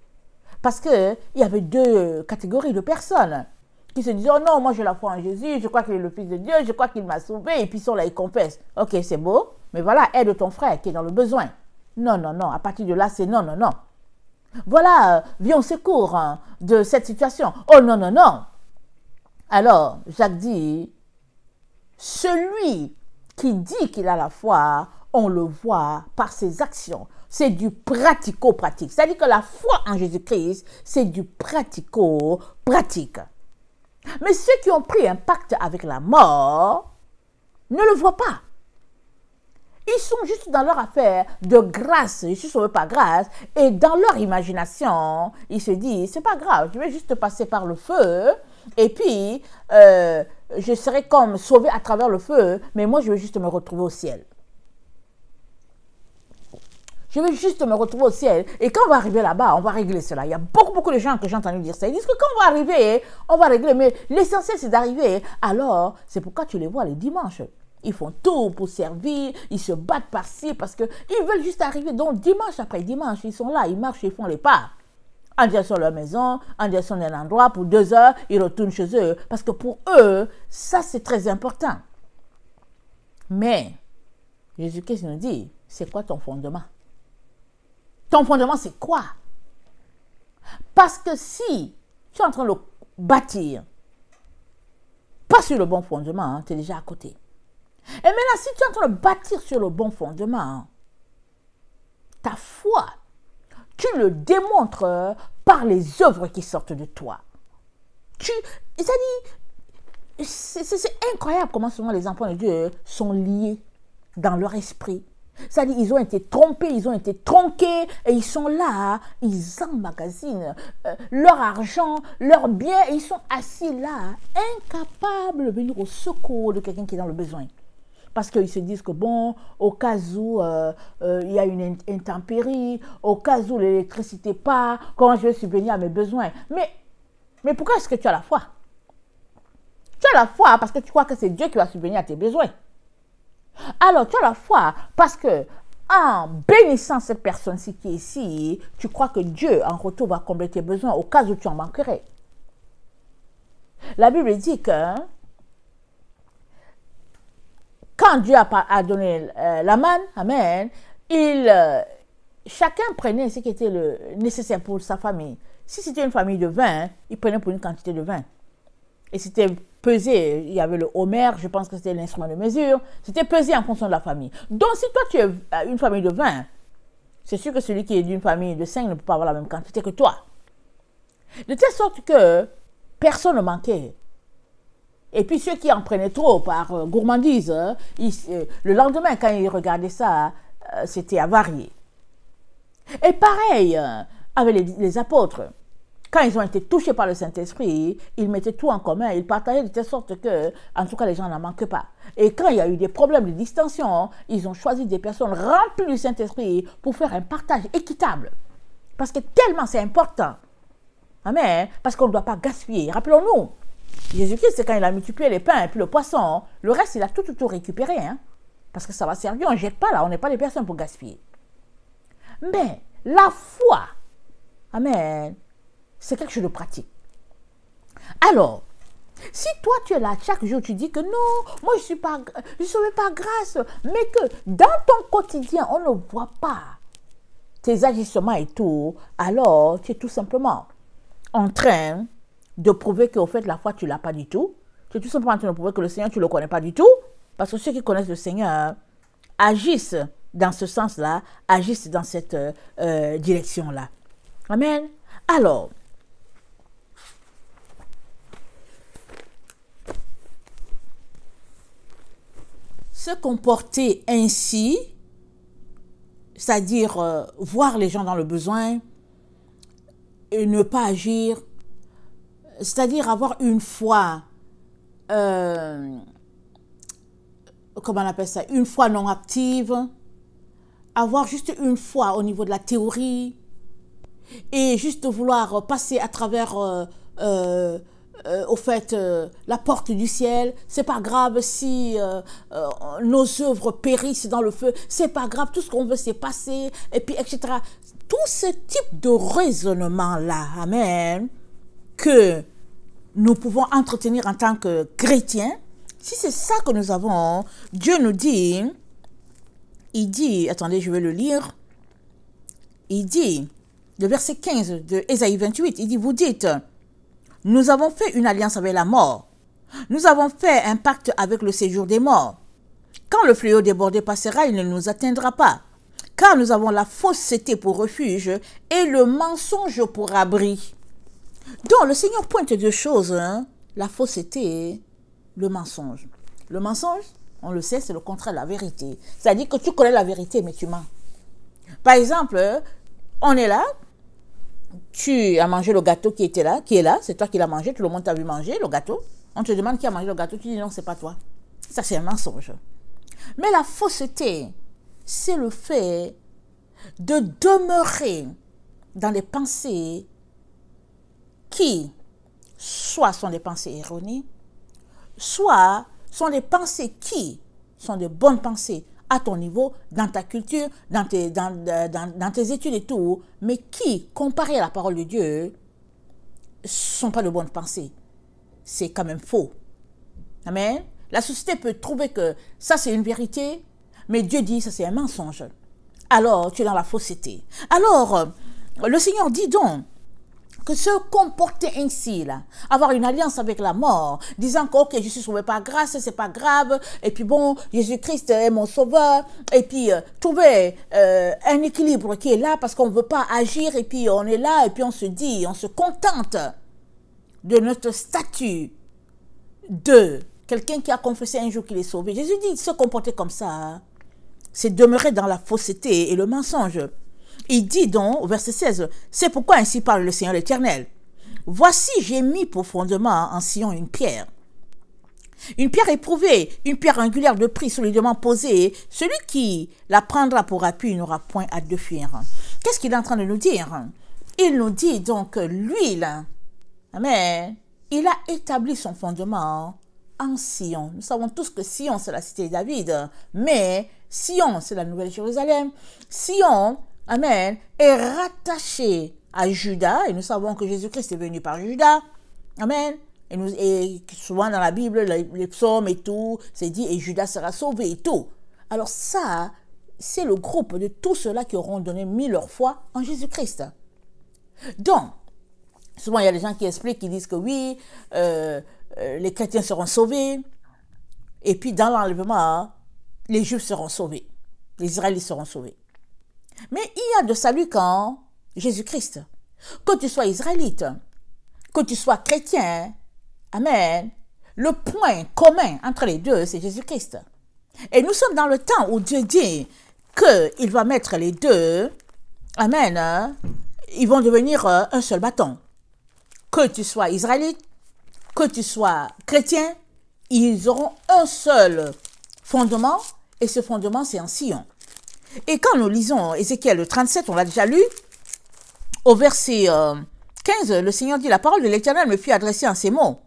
Parce qu'il y avait deux catégories de personnes qui se disaient Oh non, moi j'ai la foi en Jésus, je crois qu'il est le Fils de Dieu, je crois qu'il m'a sauvé, et puis sont là, ils confessent. Ok, c'est beau, mais voilà, aide ton frère qui est dans le besoin. Non, non, non, à partir de là, c'est non, non, non. Voilà, euh, viens au secours hein, de cette situation. Oh non, non, non. Alors, Jacques dit Celui qui dit qu'il a la foi on le voit par ses actions. C'est du pratico-pratique. C'est-à-dire que la foi en Jésus-Christ, c'est du pratico-pratique. Mais ceux qui ont pris un pacte avec la mort ne le voient pas. Ils sont juste dans leur affaire de grâce, Ils sont sauvés par grâce, et dans leur imagination, ils se disent, c'est pas grave, je vais juste passer par le feu, et puis euh, je serai comme sauvé à travers le feu, mais moi je vais juste me retrouver au ciel. Je veux juste me retrouver au ciel. Et quand on va arriver là-bas, on va régler cela. Il y a beaucoup, beaucoup de gens que j'ai entendu dire ça. Ils disent que quand on va arriver, on va régler. Mais l'essentiel, c'est d'arriver. Alors, c'est pourquoi tu les vois les dimanches. Ils font tout pour servir, ils se battent par-ci parce qu'ils veulent juste arriver. Donc, dimanche après dimanche, ils sont là, ils marchent, ils font les pas. En direction de leur maison, en direction d'un endroit, pour deux heures, ils retournent chez eux. Parce que pour eux, ça, c'est très important. Mais, Jésus-Christ nous dit, c'est quoi ton fondement ton fondement, c'est quoi Parce que si tu es en train de le bâtir, pas sur le bon fondement, hein, tu es déjà à côté. Et maintenant, si tu es en train de bâtir sur le bon fondement, hein, ta foi, tu le démontres euh, par les œuvres qui sortent de toi. Tu, cest c'est incroyable comment souvent les enfants de Dieu euh, sont liés dans leur esprit c'est-à-dire, ils ont été trompés, ils ont été tronqués, et ils sont là, ils emmagasinent euh, leur argent, leurs biens, et ils sont assis là, incapables de venir au secours de quelqu'un qui est dans le besoin. Parce qu'ils se disent que, bon, au cas où euh, euh, il y a une intempérie, au cas où l'électricité part, comment je vais subvenir à mes besoins Mais, mais pourquoi est-ce que tu as la foi Tu as la foi parce que tu crois que c'est Dieu qui va subvenir à tes besoins. Alors tu as la foi parce que en bénissant cette personne-ci qui est ici, tu crois que Dieu en retour va combler tes besoins au cas où tu en manquerais. La Bible dit que hein, quand Dieu a, donné euh, la manne, amen, il, euh, chacun prenait ce qui était le nécessaire pour sa famille. Si c'était une famille de vin il prenait pour une quantité de vin Et c'était pesé. Il y avait le homère, je pense que c'était l'instrument de mesure. C'était pesé en fonction de la famille. Donc, si toi, tu es euh, une famille de 20, c'est sûr que celui qui est d'une famille de 5 ne peut pas avoir la même quantité que toi. De telle sorte que personne ne manquait. Et puis ceux qui en prenaient trop par euh, gourmandise, hein, euh, le lendemain, quand ils regardaient ça, c'était avarié. Et pareil avec les apôtres. Quand ils ont été touchés par le Saint-Esprit, ils mettaient tout en commun, ils partageaient de telle sorte que, en tout cas, les gens n'en manquaient pas. Et quand il y a eu des problèmes de distension, ils ont choisi des personnes remplies du Saint-Esprit pour faire un partage équitable. Parce que tellement c'est important. Amen. Parce qu'on ne doit pas gaspiller. Rappelons-nous, Jésus-Christ, c'est quand il a multiplié les pains et puis le poisson. Le reste, il a tout, tout, récupéré. Hein? Parce que ça va servir. On ne jette pas là. On n'est pas des personnes pour gaspiller. Mais la foi, Amen, c'est quelque chose de pratique. Alors, si toi tu es là chaque jour, tu dis que non, moi je suis pas, je suis pas grâce, mais que dans ton quotidien on ne voit pas tes agissements et tout, alors tu es tout simplement en train de prouver qu'au fait la foi tu ne l'as pas du tout. Tu es tout simplement en train de prouver que le Seigneur tu ne le connais pas du tout, parce que ceux qui connaissent le Seigneur agissent dans ce sens-là, agissent dans cette euh, direction-là. Amen. Alors, se comporter ainsi, c'est-à-dire euh, voir les gens dans le besoin et ne pas agir, c'est-à-dire avoir une foi, euh, comment on appelle ça, une foi non active, avoir juste une foi au niveau de la théorie et juste vouloir passer à travers euh, euh, au fait, euh, la porte du ciel, c'est pas grave si euh, nos œuvres périssent dans le feu, c'est pas grave, tout ce qu'on veut c'est passé, et puis etc. Tout ce type de raisonnement-là, amen, que nous pouvons entretenir en tant que chrétiens, si c'est ça que nous avons, Dieu nous dit, il dit, attendez, je vais le lire, il dit, le verset 15 de Ésaïe 28, il dit, vous dites, nous avons fait une alliance avec la mort. Nous avons fait un pacte avec le séjour des morts. Quand le fléau débordé passera, il ne nous atteindra pas. Car nous avons la fausseté pour refuge et le mensonge pour abri. Donc le Seigneur pointe deux choses, hein. la fausseté et le mensonge. Le mensonge, on le sait, c'est le contraire de la vérité. C'est-à-dire que tu connais la vérité, mais tu mens. Par exemple, on est là, tu as mangé le gâteau qui était là, qui est là, c'est toi qui l'as mangé, tout le monde t'a vu manger le gâteau. On te demande qui a mangé le gâteau, tu dis non, c'est pas toi. Ça, c'est un mensonge. Mais la fausseté, c'est le fait de demeurer dans les pensées qui, soit sont des pensées erronées, soit sont des pensées qui sont de bonnes pensées, à ton niveau, dans ta culture, dans tes, euh, dans, dans tes études et tout, mais qui, comparé à la parole de Dieu, sont pas de bonnes pensées. C'est quand même faux. Amen. La société peut trouver que ça c'est une vérité, mais Dieu dit ça c'est un mensonge. Alors tu es dans la fausseté. Alors euh, le Seigneur dit donc, que se comporter ainsi, là, avoir une alliance avec la mort, disant que, ok, je suis sauvé par grâce, c'est pas grave, et puis bon, Jésus-Christ est mon sauveur, et puis euh, trouver euh, un équilibre qui est là parce qu'on ne veut pas agir, et puis on est là, et puis on se dit, on se contente de notre statut de quelqu'un qui a confessé un jour qu'il est sauvé. Jésus dit se comporter comme ça, hein. c'est demeurer dans la fausseté et le mensonge il dit donc, au verset 16, c'est pourquoi ainsi parle le Seigneur l'Éternel. Voici, j'ai mis profondément en Sion une pierre. Une pierre éprouvée, une pierre angulaire de prix solidement posée. Celui qui la prendra pour appui n'aura point hâte de fuir. Qu'est-ce qu'il est en train de nous dire Il nous dit donc l'huile. Amen. Il a établi son fondement en Sion. Nous savons tous que Sion, c'est la cité de David. Mais Sion, c'est la Nouvelle Jérusalem. Sion, Amen. Est rattaché à Judas. Et nous savons que Jésus-Christ est venu par Judas. Amen. Et, nous, souvent dans la Bible, les, psaumes et tout, c'est dit, et Judas sera sauvé et tout. Alors ça, c'est le groupe de tous ceux-là qui auront donné mille leur foi en Jésus-Christ. Donc, souvent il y a des gens qui expliquent, qui disent que oui, euh, euh, les chrétiens seront sauvés, et puis dans l'enlèvement, les juifs seront sauvés, les israélites seront sauvés. Mais il y a de salut quand Jésus-Christ. Que tu sois israélite, que tu sois chrétien, Amen. Le point commun entre les deux, c'est Jésus-Christ. Et nous sommes dans le temps où Dieu dit qu'il va mettre les deux, Amen, ils vont devenir euh, un seul bâton. Que tu sois israélite, que tu sois chrétien, ils auront un seul fondement, et ce fondement, c'est en sillon. Et quand nous lisons Ézéchiel 37, on l'a déjà lu, au verset 15, euh, le Seigneur dit, la parole de l'Éternel me fut adressée en ces mots.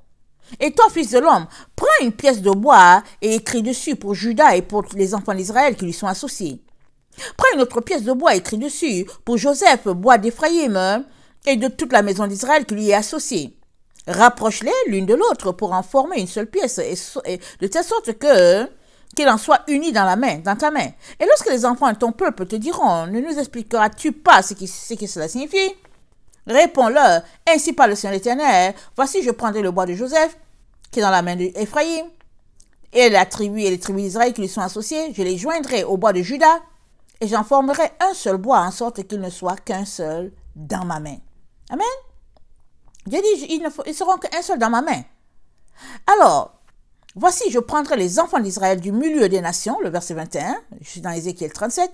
Et toi, fils de l'homme, prends une pièce de bois et écris dessus pour Judas et pour les enfants d'Israël qui lui sont associés. Prends une autre pièce de bois et écris dessus pour Joseph, bois d'Éphraïm, et de toute la maison d'Israël qui lui est associée. Rapproche-les l'une de l'autre pour en former une seule pièce, et de telle sorte que qu'il en soit uni dans la main, dans ta main. Et lorsque les enfants de ton peuple te diront, ne nous expliqueras-tu pas ce, que cela signifie Réponds-leur, ainsi par le Seigneur l'Éternel, voici je prendrai le bois de Joseph, qui est dans la main d'Ephraïm, et la tribu et les tribus d'Israël qui lui sont associées, je les joindrai au bois de Judas, et j'en formerai un seul bois, en sorte qu'il ne soit qu'un seul dans ma main. Amen. Dieu dit, ils ne, seront qu'un seul dans ma main. Alors, Voici, je prendrai les enfants d'Israël du milieu des nations, le verset 21, je suis dans Ézéchiel 37,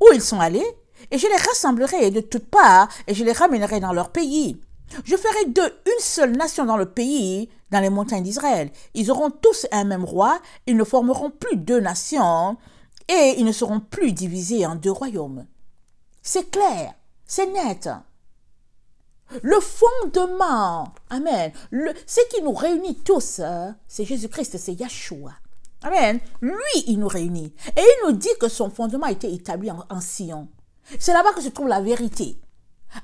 où ils sont allés, et je les rassemblerai de toutes parts, et je les ramènerai dans leur pays. Je ferai d'eux une seule nation dans le pays, dans les montagnes d'Israël. Ils auront tous un même roi, ils ne formeront plus deux nations, et ils ne seront plus divisés en deux royaumes. C'est clair, c'est net. Le fondement, Amen, ce qui nous réunit tous, hein, c'est Jésus-Christ, c'est Yahshua. Amen. Lui, il nous réunit. Et il nous dit que son fondement a été établi en, en Sion. C'est là-bas que se trouve la vérité.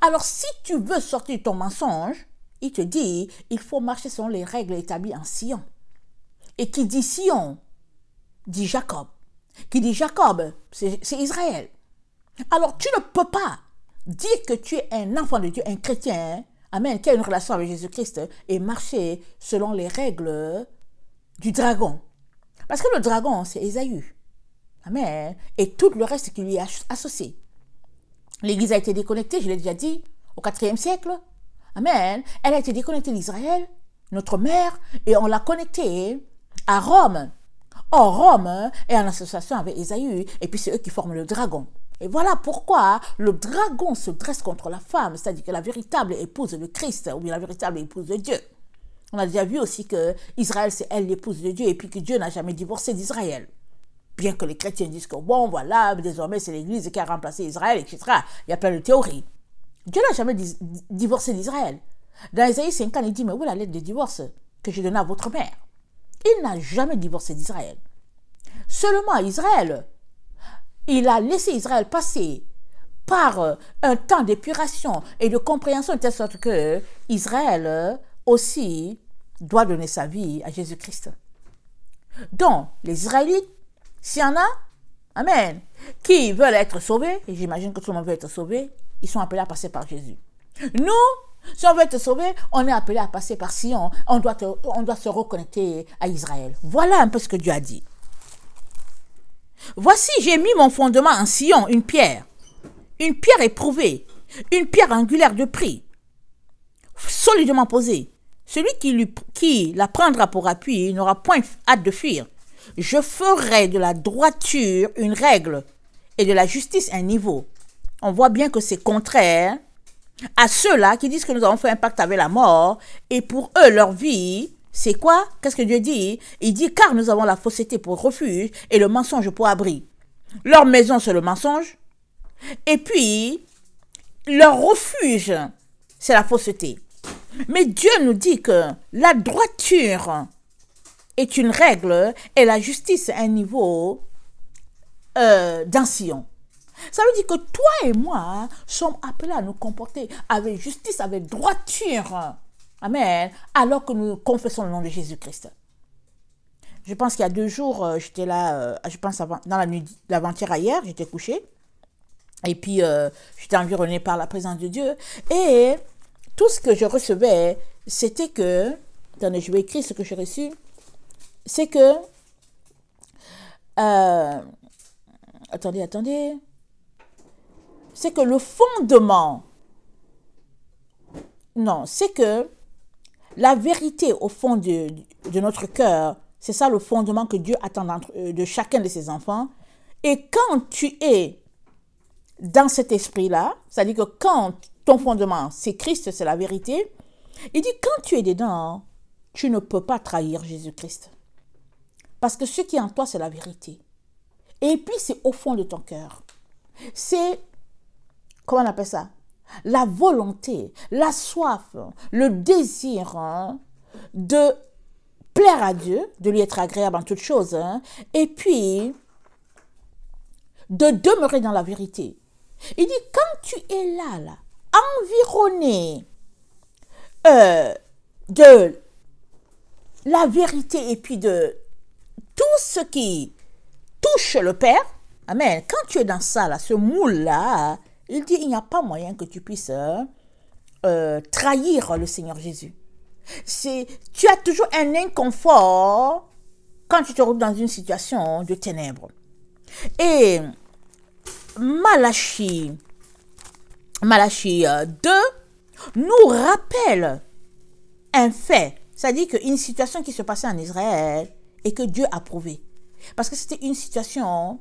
Alors, si tu veux sortir de ton mensonge, il te dit, il faut marcher selon les règles établies en Sion. Et qui dit Sion, dit Jacob. Qui dit Jacob, c'est Israël. Alors, tu ne peux pas dire que tu es un enfant de Dieu, un chrétien, hein, Amen, qui a une relation avec Jésus-Christ et marcher selon les règles du dragon. Parce que le dragon, c'est Esaü. Amen. Hein, et tout le reste qui lui est associé. L'Église a été déconnectée, je l'ai déjà dit, au 4e siècle. Amen. Hein, elle a été déconnectée d'Israël, notre mère, et on l'a connectée à Rome. Or, Rome est en association avec Esaü, et puis c'est eux qui forment le dragon. Et voilà pourquoi hein, le dragon se dresse contre la femme, c'est-à-dire que la véritable épouse de Christ, ou bien la véritable épouse de Dieu. On a déjà vu aussi que Israël, c'est elle l'épouse de Dieu, et puis que Dieu n'a jamais divorcé d'Israël. Bien que les chrétiens disent que bon, voilà, désormais c'est l'Église qui a remplacé Israël, etc. Il y a plein de théories. Dieu n'a jamais divorcé d'Israël. Dans Isaïe 5, il dit, mais où est la lettre de divorce que j'ai donnée à votre mère Il n'a jamais divorcé d'Israël. Seulement Israël il a laissé Israël passer par euh, un temps d'épuration et de compréhension de telle sorte que Israël euh, aussi doit donner sa vie à Jésus-Christ. Donc, les Israélites, s'il y en a, Amen, qui veulent être sauvés, et j'imagine que tout le monde veut être sauvé, ils sont appelés à passer par Jésus. Nous, si on veut être sauvé, on est appelé à passer par Sion. On doit, on doit se reconnecter à Israël. Voilà un peu ce que Dieu a dit. Voici, j'ai mis mon fondement en sillon, une pierre, une pierre éprouvée, une pierre angulaire de prix, solidement posée. Celui qui, lui, qui la prendra pour appui n'aura point hâte de fuir. Je ferai de la droiture une règle et de la justice un niveau. On voit bien que c'est contraire à ceux-là qui disent que nous avons fait un pacte avec la mort et pour eux, leur vie c'est quoi Qu'est-ce que Dieu dit Il dit car nous avons la fausseté pour refuge et le mensonge pour abri. Leur maison, c'est le mensonge. Et puis, leur refuge, c'est la fausseté. Mais Dieu nous dit que la droiture est une règle et la justice un niveau euh, Ça veut dire que toi et moi sommes appelés à nous comporter avec justice, avec droiture Amen. Alors que nous confessons le nom de Jésus-Christ. Je pense qu'il y a deux jours, euh, j'étais là, euh, je pense avant, dans la nuit d'avant-hier hier, j'étais couchée. Et puis, euh, j'étais environnée par la présence de Dieu. Et tout ce que je recevais, c'était que, attendez, je vais écrire ce que j'ai reçu, c'est que, attendez, attendez, c'est que le fondement, non, c'est que la vérité au fond de, notre cœur, c'est ça le fondement que Dieu attend euh, de chacun de ses enfants. Et quand tu es dans cet esprit-là, c'est-à-dire que quand ton fondement, c'est Christ, c'est la vérité, il dit, quand tu es dedans, tu ne peux pas trahir Jésus-Christ. Parce que ce qui est en toi, c'est la vérité. Et puis, c'est au fond de ton cœur. C'est, comment on appelle ça la volonté, la soif, le désir hein, de plaire à Dieu, de lui être agréable en toutes choses, hein, et puis de demeurer dans la vérité. Il dit, quand tu es là, là environné euh, de la vérité et puis de tout ce qui touche le Père, Amen, quand tu es dans ça, là, ce moule-là, il dit, il n'y a pas moyen que tu puisses euh, euh, trahir le Seigneur Jésus. C'est, tu as toujours un inconfort quand tu te retrouves dans une situation de ténèbres. Et Malachie, Malachie euh, 2 nous rappelle un fait, c'est-à-dire qu'une situation qui se passait en Israël et que Dieu a prouvé. Parce que c'était une situation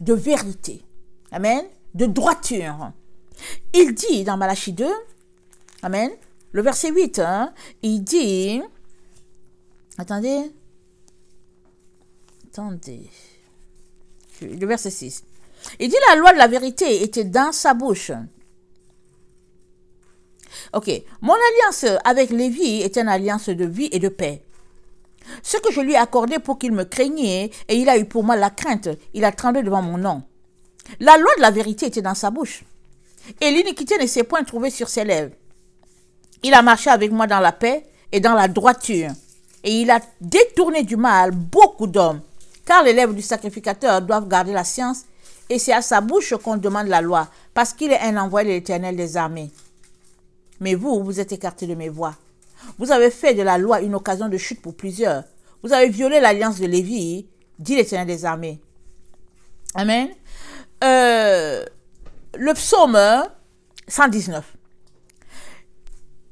de vérité. Amen de droiture. Il dit dans Malachi 2, Amen, le verset 8, hein, il dit, attendez, attendez, le verset 6, il dit la loi de la vérité était dans sa bouche. Ok, mon alliance avec Lévi est une alliance de vie et de paix. Ce que je lui ai accordé pour qu'il me craignait, et il a eu pour moi la crainte, il a tremblé devant mon nom. La loi de la vérité était dans sa bouche. Et l'iniquité ne s'est point trouvée sur ses lèvres. Il a marché avec moi dans la paix et dans la droiture. Et il a détourné du mal beaucoup d'hommes. Car les lèvres du sacrificateur doivent garder la science. Et c'est à sa bouche qu'on demande la loi. Parce qu'il est un envoyé de l'éternel des armées. Mais vous, vous êtes écartés de mes voies. Vous avez fait de la loi une occasion de chute pour plusieurs. Vous avez violé l'alliance de Lévi, dit l'éternel des armées. Amen. Euh, le psaume 119. Euh,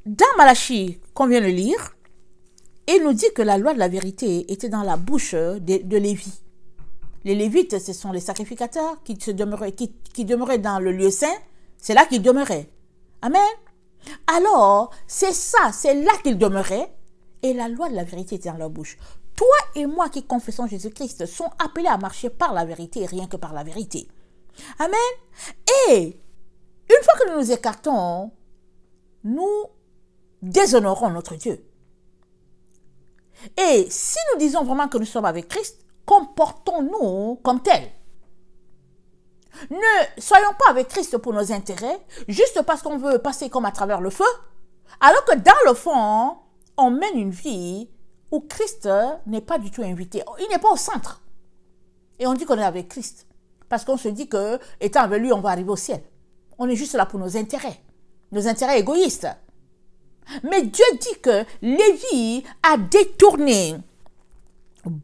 dans Malachi, qu'on vient de lire, il nous dit que la loi de la vérité était dans la bouche de, Lévi. Les Lévites, ce sont les sacrificateurs qui, demeuraient, dans le lieu saint. C'est là qu'ils demeuraient. Amen. Alors, c'est ça, c'est là qu'ils demeuraient. Et la loi de la vérité était dans leur bouche. Toi et moi qui confessons Jésus-Christ sont appelés à marcher par la vérité rien que par la vérité. Amen. Et une fois que nous nous écartons, nous déshonorons notre Dieu. Et si nous disons vraiment que nous sommes avec Christ, comportons-nous comme tel. Ne soyons pas avec Christ pour nos intérêts, juste parce qu'on veut passer comme à travers le feu, alors que dans le fond, on mène une vie où Christ n'est pas du tout invité. Il n'est pas au centre. Et on dit qu'on est avec Christ. Parce qu'on se dit que, étant avec lui, on va arriver au ciel. On est juste là pour nos intérêts, nos intérêts égoïstes. Mais Dieu dit que Lévi a détourné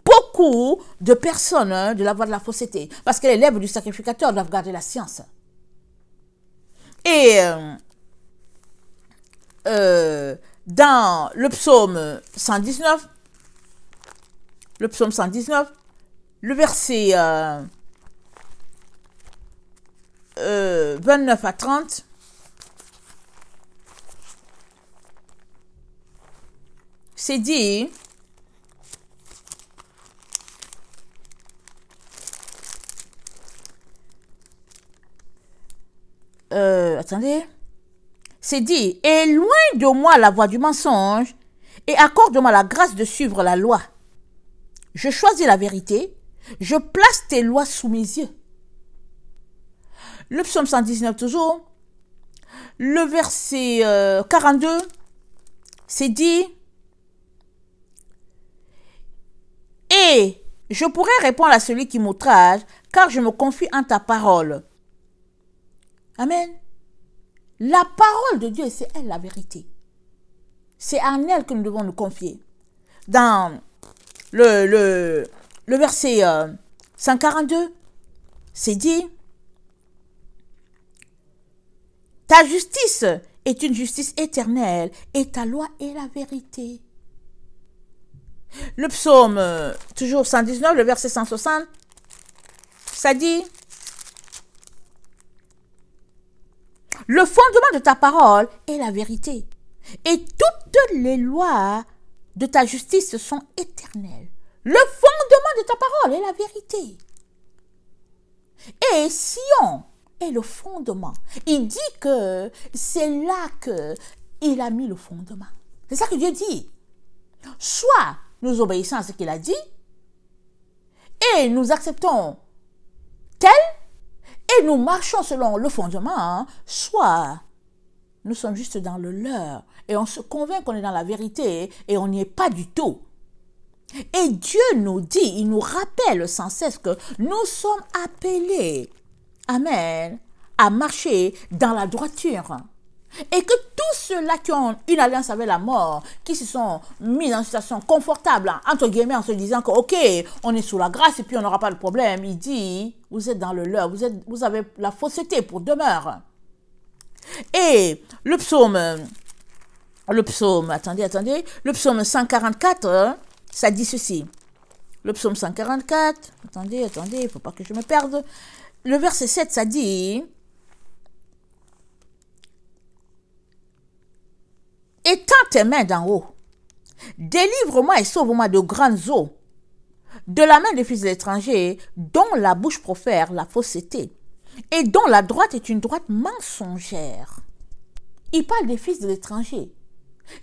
beaucoup de personnes de la voie de la fausseté. Parce que les lèvres du sacrificateur doivent garder la science. Et euh, euh, dans le psaume 119, le psaume 119, le verset euh, 29 euh, à 30. C'est dit, euh, attendez, c'est dit, et loin de moi la voie du mensonge, et accorde-moi la grâce de suivre la loi. Je choisis la vérité, je place tes lois sous mes yeux. Le psaume 119 toujours. Le verset 42, euh, c'est dit, et je pourrai répondre à celui qui m'outrage, car je me confie en ta parole. Amen. La parole de Dieu, c'est elle la vérité. C'est en elle que nous devons nous confier. Dans le, le, verset 142, euh, c'est dit, Ta justice est une justice éternelle et ta loi est la vérité. Le psaume, toujours 119, le verset 160, ça dit, le fondement de ta parole est la vérité et toutes les lois de ta justice sont éternelles. Le fondement de ta parole est la vérité. Et Sion, le fondement. Il dit que c'est là que il a mis le fondement. C'est ça que Dieu dit. Soit nous obéissons à ce qu'il a dit et nous acceptons tel et nous marchons selon le fondement, hein, soit nous sommes juste dans le leur et on se convainc qu'on est dans la vérité et on n'y est pas du tout. Et Dieu nous dit, il nous rappelle sans cesse que nous sommes appelés Amen. À marcher dans la droiture. Et que tous ceux-là qui ont une alliance avec la mort, qui se sont mis dans une situation confortable, entre guillemets, en se disant que, OK, on est sous la grâce et puis on n'aura pas de problème, il dit, vous êtes dans le leur, vous, êtes, vous avez la fausseté pour demeure. Et le psaume, le psaume, attendez, attendez, le psaume 144, ça dit ceci. Le psaume 144, attendez, attendez, il ne faut pas que je me perde le verset 7, ça dit, Étends tes mains d'en haut, délivre-moi et sauve-moi de grandes eaux, de la main des fils de l'étranger, dont la bouche profère la fausseté, et dont la droite est une droite mensongère. Il parle des fils de l'étranger,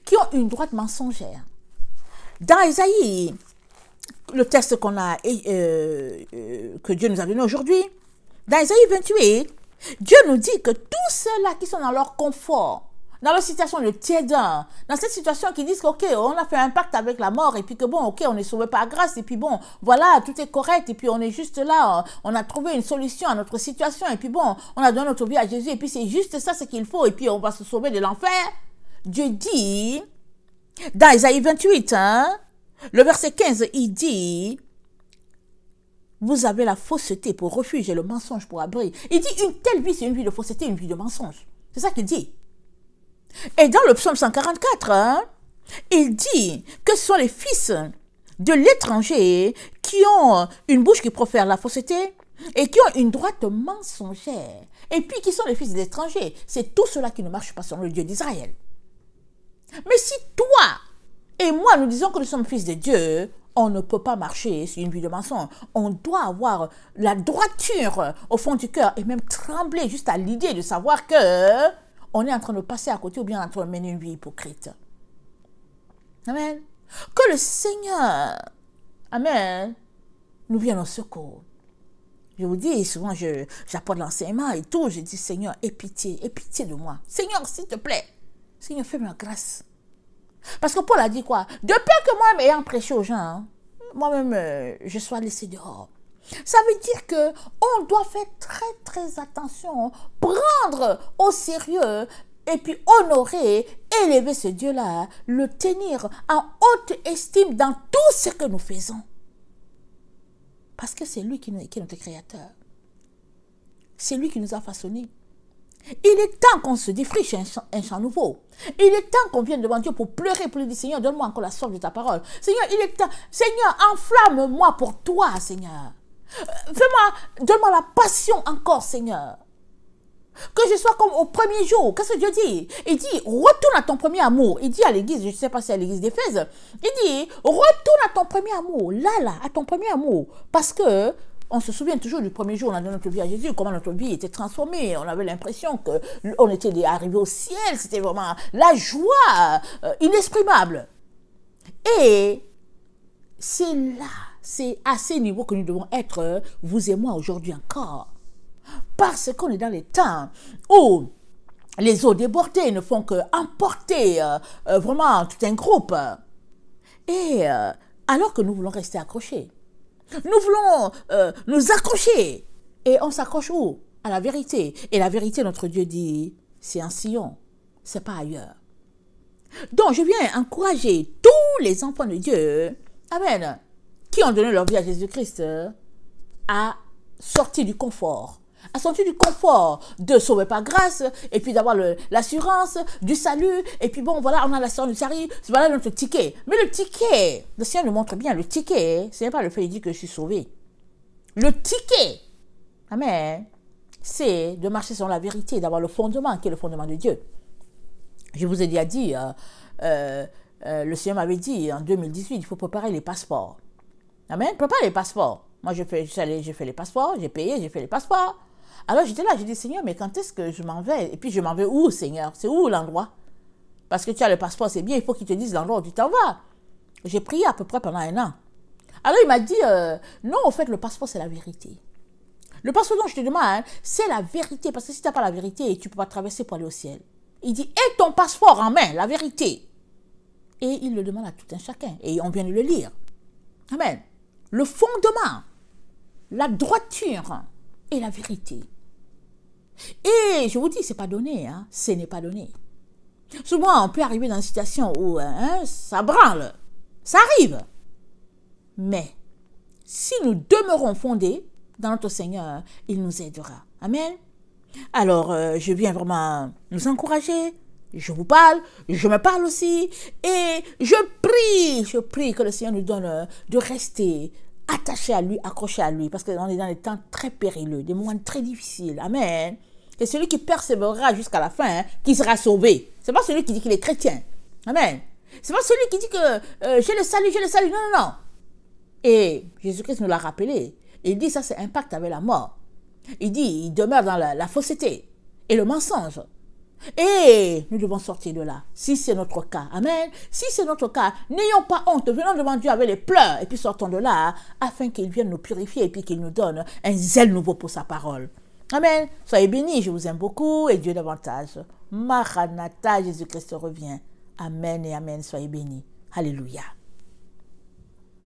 qui ont une droite mensongère. Dans Isaïe, le texte qu'on a, euh, euh, que Dieu nous a donné aujourd'hui, dans Isaïe 28, Dieu nous dit que tous ceux-là qui sont dans leur confort, dans leur situation de tiédin, dans cette situation qui disent ok, on a fait un pacte avec la mort et puis que bon, ok, on est sauvé par grâce et puis bon, voilà, tout est correct et puis on est juste là, on a trouvé une solution à notre situation et puis bon, on a donné notre vie à Jésus et puis c'est juste ça ce qu'il faut et puis on va se sauver de l'enfer. Dieu dit, dans Isaïe 28, hein, le verset 15, il dit, vous avez la fausseté pour refuge et le mensonge pour abri. Il dit une telle vie, c'est une vie de fausseté, une vie de mensonge. C'est ça qu'il dit. Et dans le psaume 144, hein, il dit que ce sont les fils de l'étranger qui ont une bouche qui profère la fausseté et qui ont une droite mensongère. Et puis qui sont les fils de l'étranger. C'est tout cela qui ne marche pas selon le Dieu d'Israël. Mais si toi et moi nous disons que nous sommes fils de Dieu, on ne peut pas marcher sur une vie de mensonge. On doit avoir la droiture au fond du cœur et même trembler juste à l'idée de savoir que on est en train de passer à côté ou bien en train de mener une vie hypocrite. Amen. Que le Seigneur, Amen, nous vienne au secours. Je vous dis, souvent j'apporte l'enseignement et tout, je dis Seigneur, aie pitié, aie pitié de moi. Seigneur, s'il te plaît, Seigneur, fais-moi grâce. Parce que Paul a dit quoi De peur que moi-même ayant prêché aux gens, moi-même euh, je sois laissé dehors. Ça veut dire que on doit faire très très attention, hein. prendre au sérieux et puis honorer, élever ce Dieu-là, le tenir en haute estime dans tout ce que nous faisons. Parce que c'est lui qui, qui est notre créateur. C'est lui qui nous a façonnés. Il est temps qu'on se défriche un chant nouveau. Il est temps qu'on vienne devant Dieu pour pleurer, pour lui dire Seigneur, donne-moi encore la somme de ta parole. Seigneur, il est temps. Seigneur, enflamme-moi pour toi, Seigneur. Fais-moi, euh, donne-moi la passion encore, Seigneur. Que je sois comme au premier jour. Qu'est-ce que Dieu dit Il dit, retourne à ton premier amour. Il dit à l'église, je ne sais pas si c'est à l'église d'Éphèse, il dit, retourne à ton premier amour, là, là, à ton premier amour. Parce que on se souvient toujours du premier jour, où on a donné notre vie à Jésus, comment notre vie était transformée. On avait l'impression qu'on était arrivé au ciel. C'était vraiment la joie euh, inexprimable. Et c'est là, c'est à ces niveaux que nous devons être, euh, vous et moi, aujourd'hui encore. Parce qu'on est dans les temps où les eaux débordées ne font qu'emporter emporter euh, vraiment tout un groupe. Et alors que nous voulons rester accrochés. Nous voulons euh, nous accrocher. Et on s'accroche où À la vérité. Et la vérité, notre Dieu dit, c'est un Ce c'est pas ailleurs. Donc je viens encourager tous les enfants de Dieu, Amen, qui ont donné leur vie à Jésus-Christ, euh, à sortir du confort, à senti du confort de sauver par grâce, et puis d'avoir l'assurance du salut, et puis bon, voilà, on a la l'assurance du salut, voilà notre ticket. Mais le ticket, le Seigneur nous montre bien, le ticket, ce n'est pas le fait de dire que je suis sauvé. Le ticket, amen, c'est de marcher sur la vérité, d'avoir le fondement, qui est le fondement de Dieu. Je vous ai déjà dit, euh, euh, euh, le Seigneur m'avait dit en 2018, il faut préparer les passeports. Amen, prépare les passeports. Moi, j'ai fait les passeports, j'ai payé, j'ai fait les passeports. Alors j'étais là, j'ai dit, Seigneur, mais quand est-ce que je m'en vais Et puis je m'en vais où, Seigneur C'est où l'endroit Parce que tu as le passeport, c'est bien, il faut qu'ils te disent l'endroit où tu t'en vas. J'ai prié à peu près pendant un an. Alors il m'a dit, euh, non, au fait, le passeport, c'est la vérité. Le passeport dont je te demande, hein, c'est la vérité. Parce que si tu n'as pas la vérité, tu ne peux pas traverser pour aller au ciel. Il dit, et ton passeport en main, la vérité. Et il le demande à tout un chacun. Et on vient de le lire. Amen. Le fondement, la droiture, la vérité. Et je vous dis, c'est pas donné, hein. ce n'est pas donné. Souvent, on peut arriver dans une situation où hein, hein, ça branle, ça arrive. Mais si nous demeurons fondés dans notre Seigneur, il nous aidera. Amen. Alors, euh, je viens vraiment nous encourager. Je vous parle, je me parle aussi. Et je prie, je prie que le Seigneur nous donne euh, de rester attaché à lui, accroché à lui, parce qu'on est dans des temps très périlleux, des moments très difficiles. Amen. C'est celui qui persévérera jusqu'à la fin hein, qui sera sauvé. C'est pas celui qui dit qu'il est chrétien. Amen. C'est pas celui qui dit que euh, j'ai le salut, j'ai le salut. Non, non, non. Et Jésus-Christ nous l'a rappelé. Il dit ça, c'est un pacte avec la mort. Il dit, il demeure dans la, la fausseté et le mensonge. Et nous devons sortir de là, si c'est notre cas. Amen. Si c'est notre cas, n'ayons pas honte, venons devant Dieu avec les pleurs et puis sortons de là afin qu'il vienne nous purifier et puis qu'il nous donne un zèle nouveau pour sa parole. Amen. Soyez bénis, je vous aime beaucoup et Dieu davantage. Maranatha, Jésus-Christ revient. Amen et Amen. Soyez bénis. Alléluia.